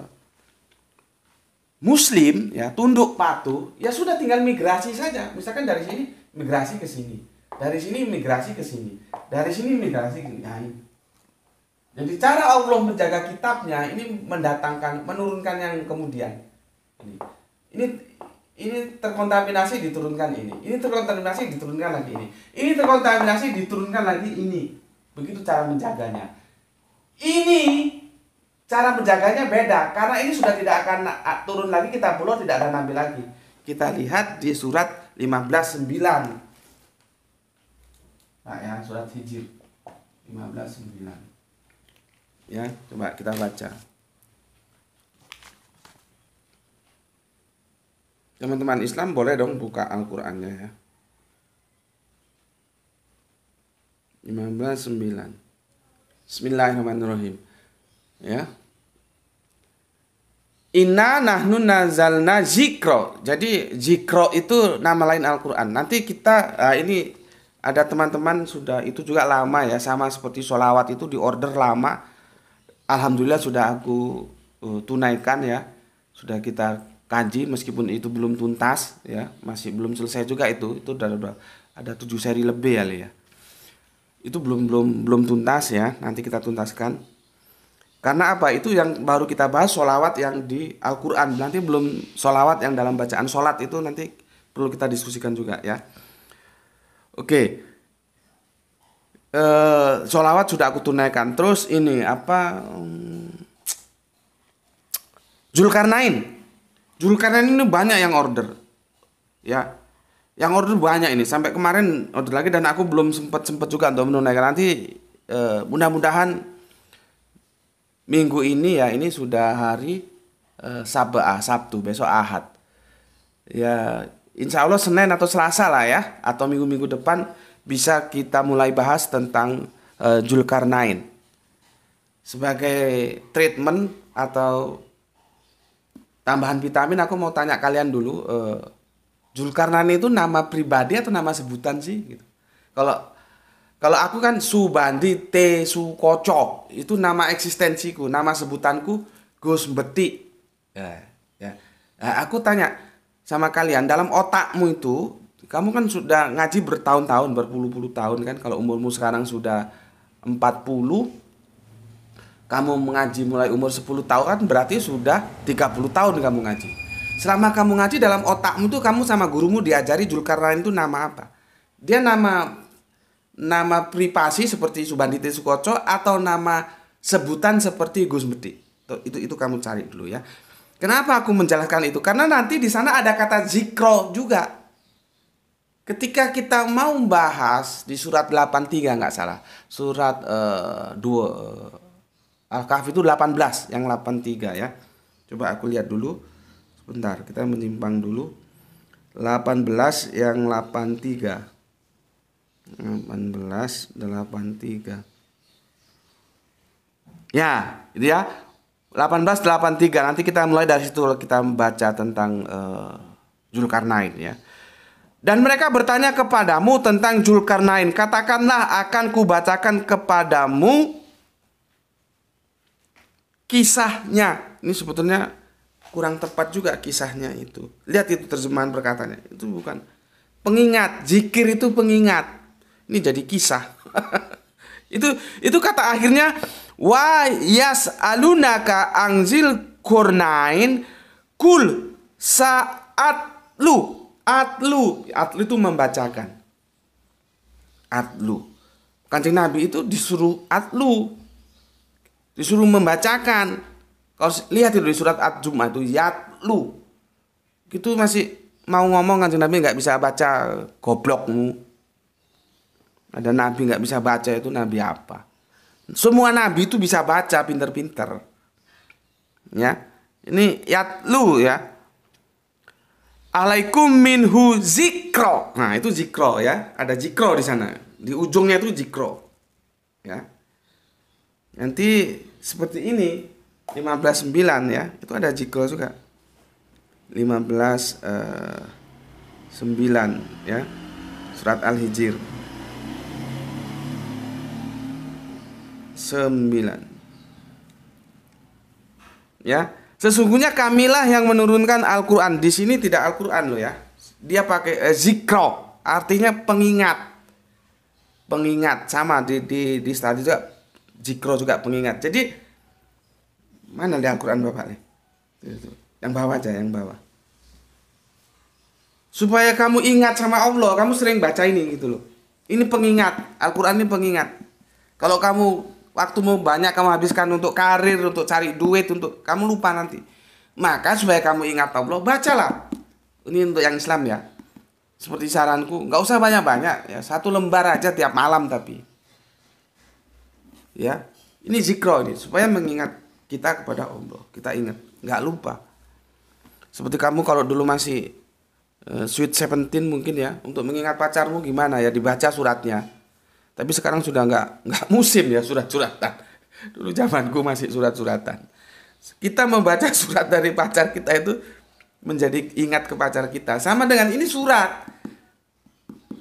Muslim ya tunduk patuh ya sudah tinggal migrasi saja misalkan dari sini migrasi ke sini dari sini migrasi ke sini dari sini migrasi ke sini nah, jadi cara Allah menjaga kitabnya ini mendatangkan menurunkan yang kemudian ini ini ini terkontaminasi diturunkan ini ini terkontaminasi diturunkan lagi ini ini terkontaminasi diturunkan lagi ini begitu cara menjaganya ini cara menjaganya beda karena ini sudah tidak akan turun lagi kita pulau tidak akan ambil lagi kita lihat di surat 15.9 nah ya surat hijir 15.9 ya coba kita baca teman-teman Islam boleh dong buka Al-Qur'annya ya 15.9 Bismillahirrahmanirrahim Ya. Inna nahnu nazalna zikro. Jadi zikro itu nama lain Al-Quran. Nanti kita uh, ini ada teman-teman sudah itu juga lama ya sama seperti sholawat itu di order lama. Alhamdulillah sudah aku uh, tunaikan ya. Sudah kita kaji meskipun itu belum tuntas ya masih belum selesai juga itu itu udah, udah ada tujuh seri lebih ya ya itu belum belum belum tuntas ya nanti kita tuntaskan karena apa? Itu yang baru kita bahas solawat yang di Al-Quran. Nanti belum solawat yang dalam bacaan solat itu nanti perlu kita diskusikan juga ya. Oke. E, eh, solawat sudah aku tunaikan. Terus ini apa? Julkarnain. Hmm, Julkarnain ini banyak yang order. Ya. Yang order banyak ini. Sampai kemarin order lagi dan aku belum sempat-sempat juga untuk menunaikan. Nanti e, mudah-mudahan minggu ini ya ini sudah hari uh, Sabah, ah, Sabtu, besok Ahad. Ya, insya Allah Senin atau Selasa lah ya, atau minggu-minggu depan bisa kita mulai bahas tentang uh, eh, Julkarnain. Sebagai treatment atau tambahan vitamin, aku mau tanya kalian dulu, uh, eh, Julkarnain itu nama pribadi atau nama sebutan sih? Gitu. Kalau kalau aku kan Subandi T Sukoco itu nama eksistensiku, nama sebutanku Gus Beti. Ya, ya. Nah, aku tanya sama kalian dalam otakmu itu kamu kan sudah ngaji bertahun-tahun berpuluh-puluh tahun kan kalau umurmu sekarang sudah 40 kamu mengaji mulai umur 10 tahun kan berarti sudah 30 tahun kamu ngaji selama kamu ngaji dalam otakmu itu kamu sama gurumu diajari Julkarnain itu nama apa dia nama nama privasi seperti Subanditi Sukoco atau nama sebutan seperti Gus Medi. Itu, itu itu kamu cari dulu ya. Kenapa aku menjelaskan itu? Karena nanti di sana ada kata zikro juga. Ketika kita mau membahas di surat 83 nggak salah, surat uh, eh, 2 uh, eh, al kahf itu 18 yang 83 ya. Coba aku lihat dulu. Sebentar, kita menyimpang dulu. 18 yang 83. 1883 ya itu ya 1883 nanti kita mulai dari situ kita membaca tentang uh, eh, Julkarnain ya dan mereka bertanya kepadamu tentang Julkarnain katakanlah akan kubacakan kepadamu kisahnya ini sebetulnya kurang tepat juga kisahnya itu lihat itu terjemahan perkataannya itu bukan pengingat zikir itu pengingat ini jadi kisah. itu itu kata akhirnya wa yas alunaka angzil kurnain kul saat lu atlu atlu itu membacakan atlu kancing nabi itu disuruh atlu disuruh membacakan kalau lihat itu di surat at jumat itu yatlu Gitu masih mau ngomong kancing nabi nggak bisa baca goblokmu ada nabi nggak bisa baca itu nabi apa? Semua nabi itu bisa baca pinter-pinter. Ya. Ini yatlu ya. Alaikum minhu zikro. Nah, itu zikro ya. Ada zikro di sana. Di ujungnya itu zikro. Ya. Nanti seperti ini 15.9 ya. Itu ada zikro juga. 15 eh, 9 ya. Surat Al-Hijr. 9. Ya, sesungguhnya kamilah yang menurunkan Al-Qur'an. Di sini tidak Al-Qur'an loh ya. Dia pakai eh, zikro, artinya pengingat. Pengingat sama di di di tadi juga zikro juga pengingat. Jadi mana di Al-Qur'an Bapak nih? Yang bawah aja, yang bawah. Supaya kamu ingat sama Allah, kamu sering baca ini gitu loh. Ini pengingat, Al-Qur'an ini pengingat. Kalau kamu waktumu banyak kamu habiskan untuk karir, untuk cari duit, untuk kamu lupa nanti. Maka supaya kamu ingat Allah, bacalah. Ini untuk yang Islam ya. Seperti saranku, nggak usah banyak-banyak ya, satu lembar aja tiap malam tapi. Ya. Ini zikro ini supaya mengingat kita kepada Allah. Kita ingat, nggak lupa. Seperti kamu kalau dulu masih uh, sweet 17 mungkin ya, untuk mengingat pacarmu gimana ya dibaca suratnya tapi sekarang sudah nggak nggak musim ya surat-suratan. Dulu zamanku masih surat-suratan. Kita membaca surat dari pacar kita itu menjadi ingat ke pacar kita. Sama dengan ini surat.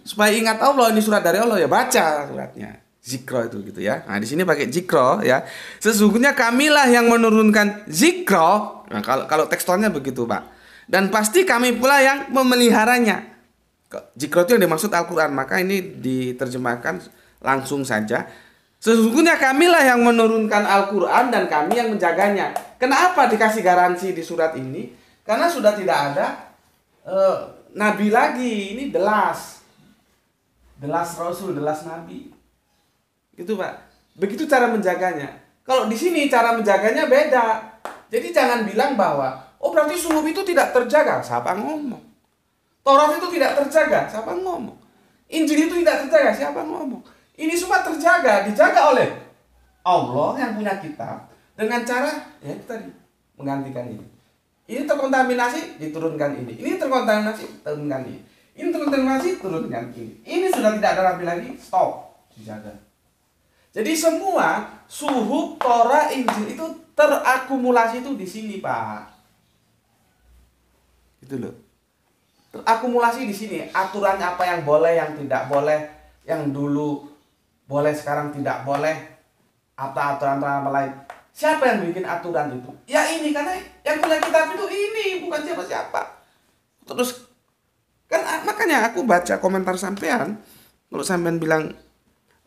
Supaya ingat Allah ini surat dari Allah ya baca suratnya. Zikro itu gitu ya. Nah, di sini pakai zikro ya. Sesungguhnya kamilah yang menurunkan zikro. Nah, kalau kalau teksturnya begitu, Pak. Dan pasti kami pula yang memeliharanya. Zikro itu yang dimaksud Al-Qur'an, maka ini diterjemahkan langsung saja. Sesungguhnya kamilah yang menurunkan Al-Quran dan kami yang menjaganya. Kenapa dikasih garansi di surat ini? Karena sudah tidak ada uh, nabi lagi. Ini delas. Delas Rasul, delas Nabi. gitu Pak. Begitu cara menjaganya. Kalau di sini cara menjaganya beda. Jadi jangan bilang bahwa oh berarti suhu itu tidak terjaga. Siapa ngomong? Torah itu tidak terjaga. Siapa ngomong? Injil itu tidak terjaga. Siapa ngomong? Ini semua terjaga, dijaga oleh Allah yang punya kitab dengan cara ya itu tadi menggantikan ini. Ini terkontaminasi, diturunkan ini. Ini terkontaminasi, turunkan ini. Ini terkontaminasi, turunkan ini. Ini sudah tidak ada rapi lagi, stop, dijaga. Jadi semua suhu Torah Injil itu terakumulasi itu di sini, Pak. Itu loh Terakumulasi di sini aturan apa yang boleh yang tidak boleh yang dulu boleh sekarang tidak boleh atau aturan-aturan apa lain siapa yang bikin aturan itu ya ini karena yang punya kita itu ini bukan siapa-siapa terus kan ah, makanya aku baca komentar sampean kalau sampean bilang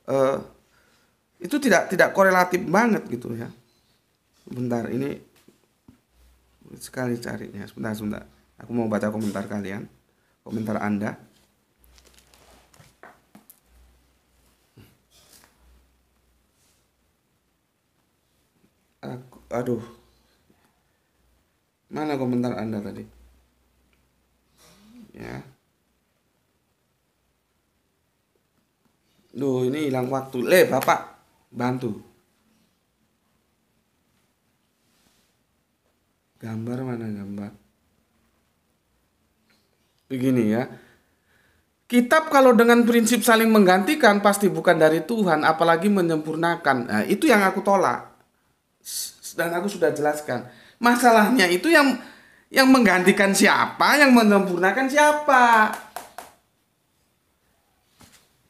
e, itu tidak tidak korelatif banget gitu ya bentar ini sekali carinya sebentar sebentar aku mau baca komentar kalian komentar anda aku aduh mana komentar anda tadi ya Duh ini hilang waktu Le bapak bantu Gambar mana gambar Begini ya Kitab kalau dengan prinsip saling menggantikan pasti bukan dari Tuhan apalagi menyempurnakan. Nah, itu yang aku tolak dan aku sudah jelaskan masalahnya itu yang yang menggantikan siapa yang menyempurnakan siapa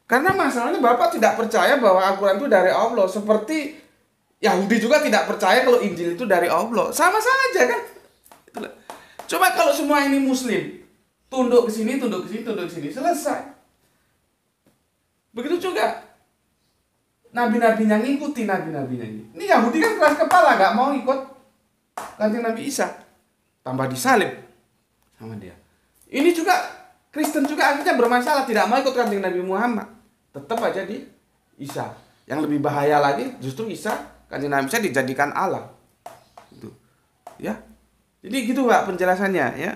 karena masalahnya Bapak tidak percaya bahwa Al-Quran itu dari Allah seperti Yahudi juga tidak percaya kalau Injil itu dari Allah sama saja kan coba kalau semua ini Muslim tunduk ke sini tunduk ke sini tunduk ke sini selesai begitu juga nabi nabi yang ngikuti nabi-nabinya ini. Ini Yahudi kan keras kepala gak mau ikut kanjeng Nabi Isa. Tambah disalib sama dia. Ini juga Kristen juga akhirnya bermasalah tidak mau ikut kanjeng Nabi Muhammad. Tetap aja di Isa. Yang lebih bahaya lagi justru Isa kanjeng Nabi Isa dijadikan Allah. Itu. Ya. Jadi gitu Pak penjelasannya ya.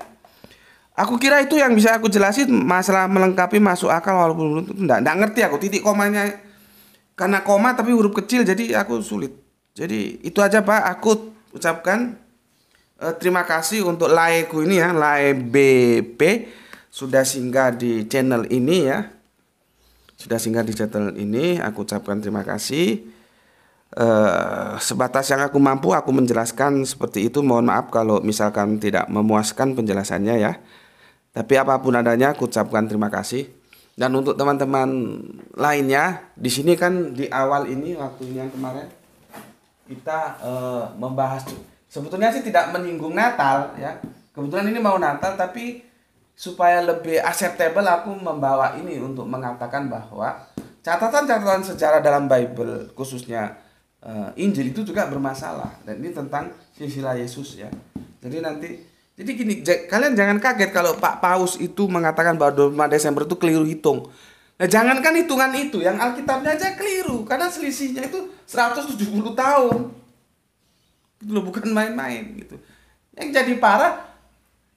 Aku kira itu yang bisa aku jelasin masalah melengkapi masuk akal walaupun belum tidak ngerti aku titik komanya karena koma tapi huruf kecil jadi aku sulit. Jadi itu aja Pak, aku ucapkan eh, terima kasih untuk laeku ini ya, lae BP sudah singgah di channel ini ya. Sudah singgah di channel ini, aku ucapkan terima kasih. Eh, sebatas yang aku mampu aku menjelaskan seperti itu. Mohon maaf kalau misalkan tidak memuaskan penjelasannya ya. Tapi apapun adanya aku ucapkan terima kasih. Dan untuk teman-teman lainnya, di sini kan di awal ini waktu ini yang kemarin kita uh, membahas sebetulnya sih tidak menyinggung Natal ya. Kebetulan ini mau Natal tapi supaya lebih acceptable aku membawa ini untuk mengatakan bahwa catatan-catatan sejarah dalam Bible khususnya uh, Injil itu juga bermasalah dan ini tentang silsilah Yesus ya. Jadi nanti jadi gini, kalian jangan kaget kalau Pak Paus itu mengatakan bahwa 25 Desember itu keliru hitung. Nah, jangankan hitungan itu, yang Alkitabnya aja keliru karena selisihnya itu 170 tahun. Itu loh, bukan main-main gitu. Yang jadi parah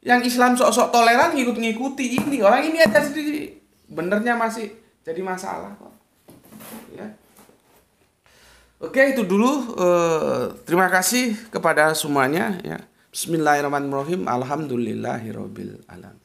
yang Islam sok-sok toleran ngikut-ngikuti ini. Orang ini aja sendiri benernya masih jadi masalah kok. Ya. Oke, itu dulu. E, terima kasih kepada semuanya ya. Bismillahirrahmanirrahim. Alhamdulillahirrahmanirrahim.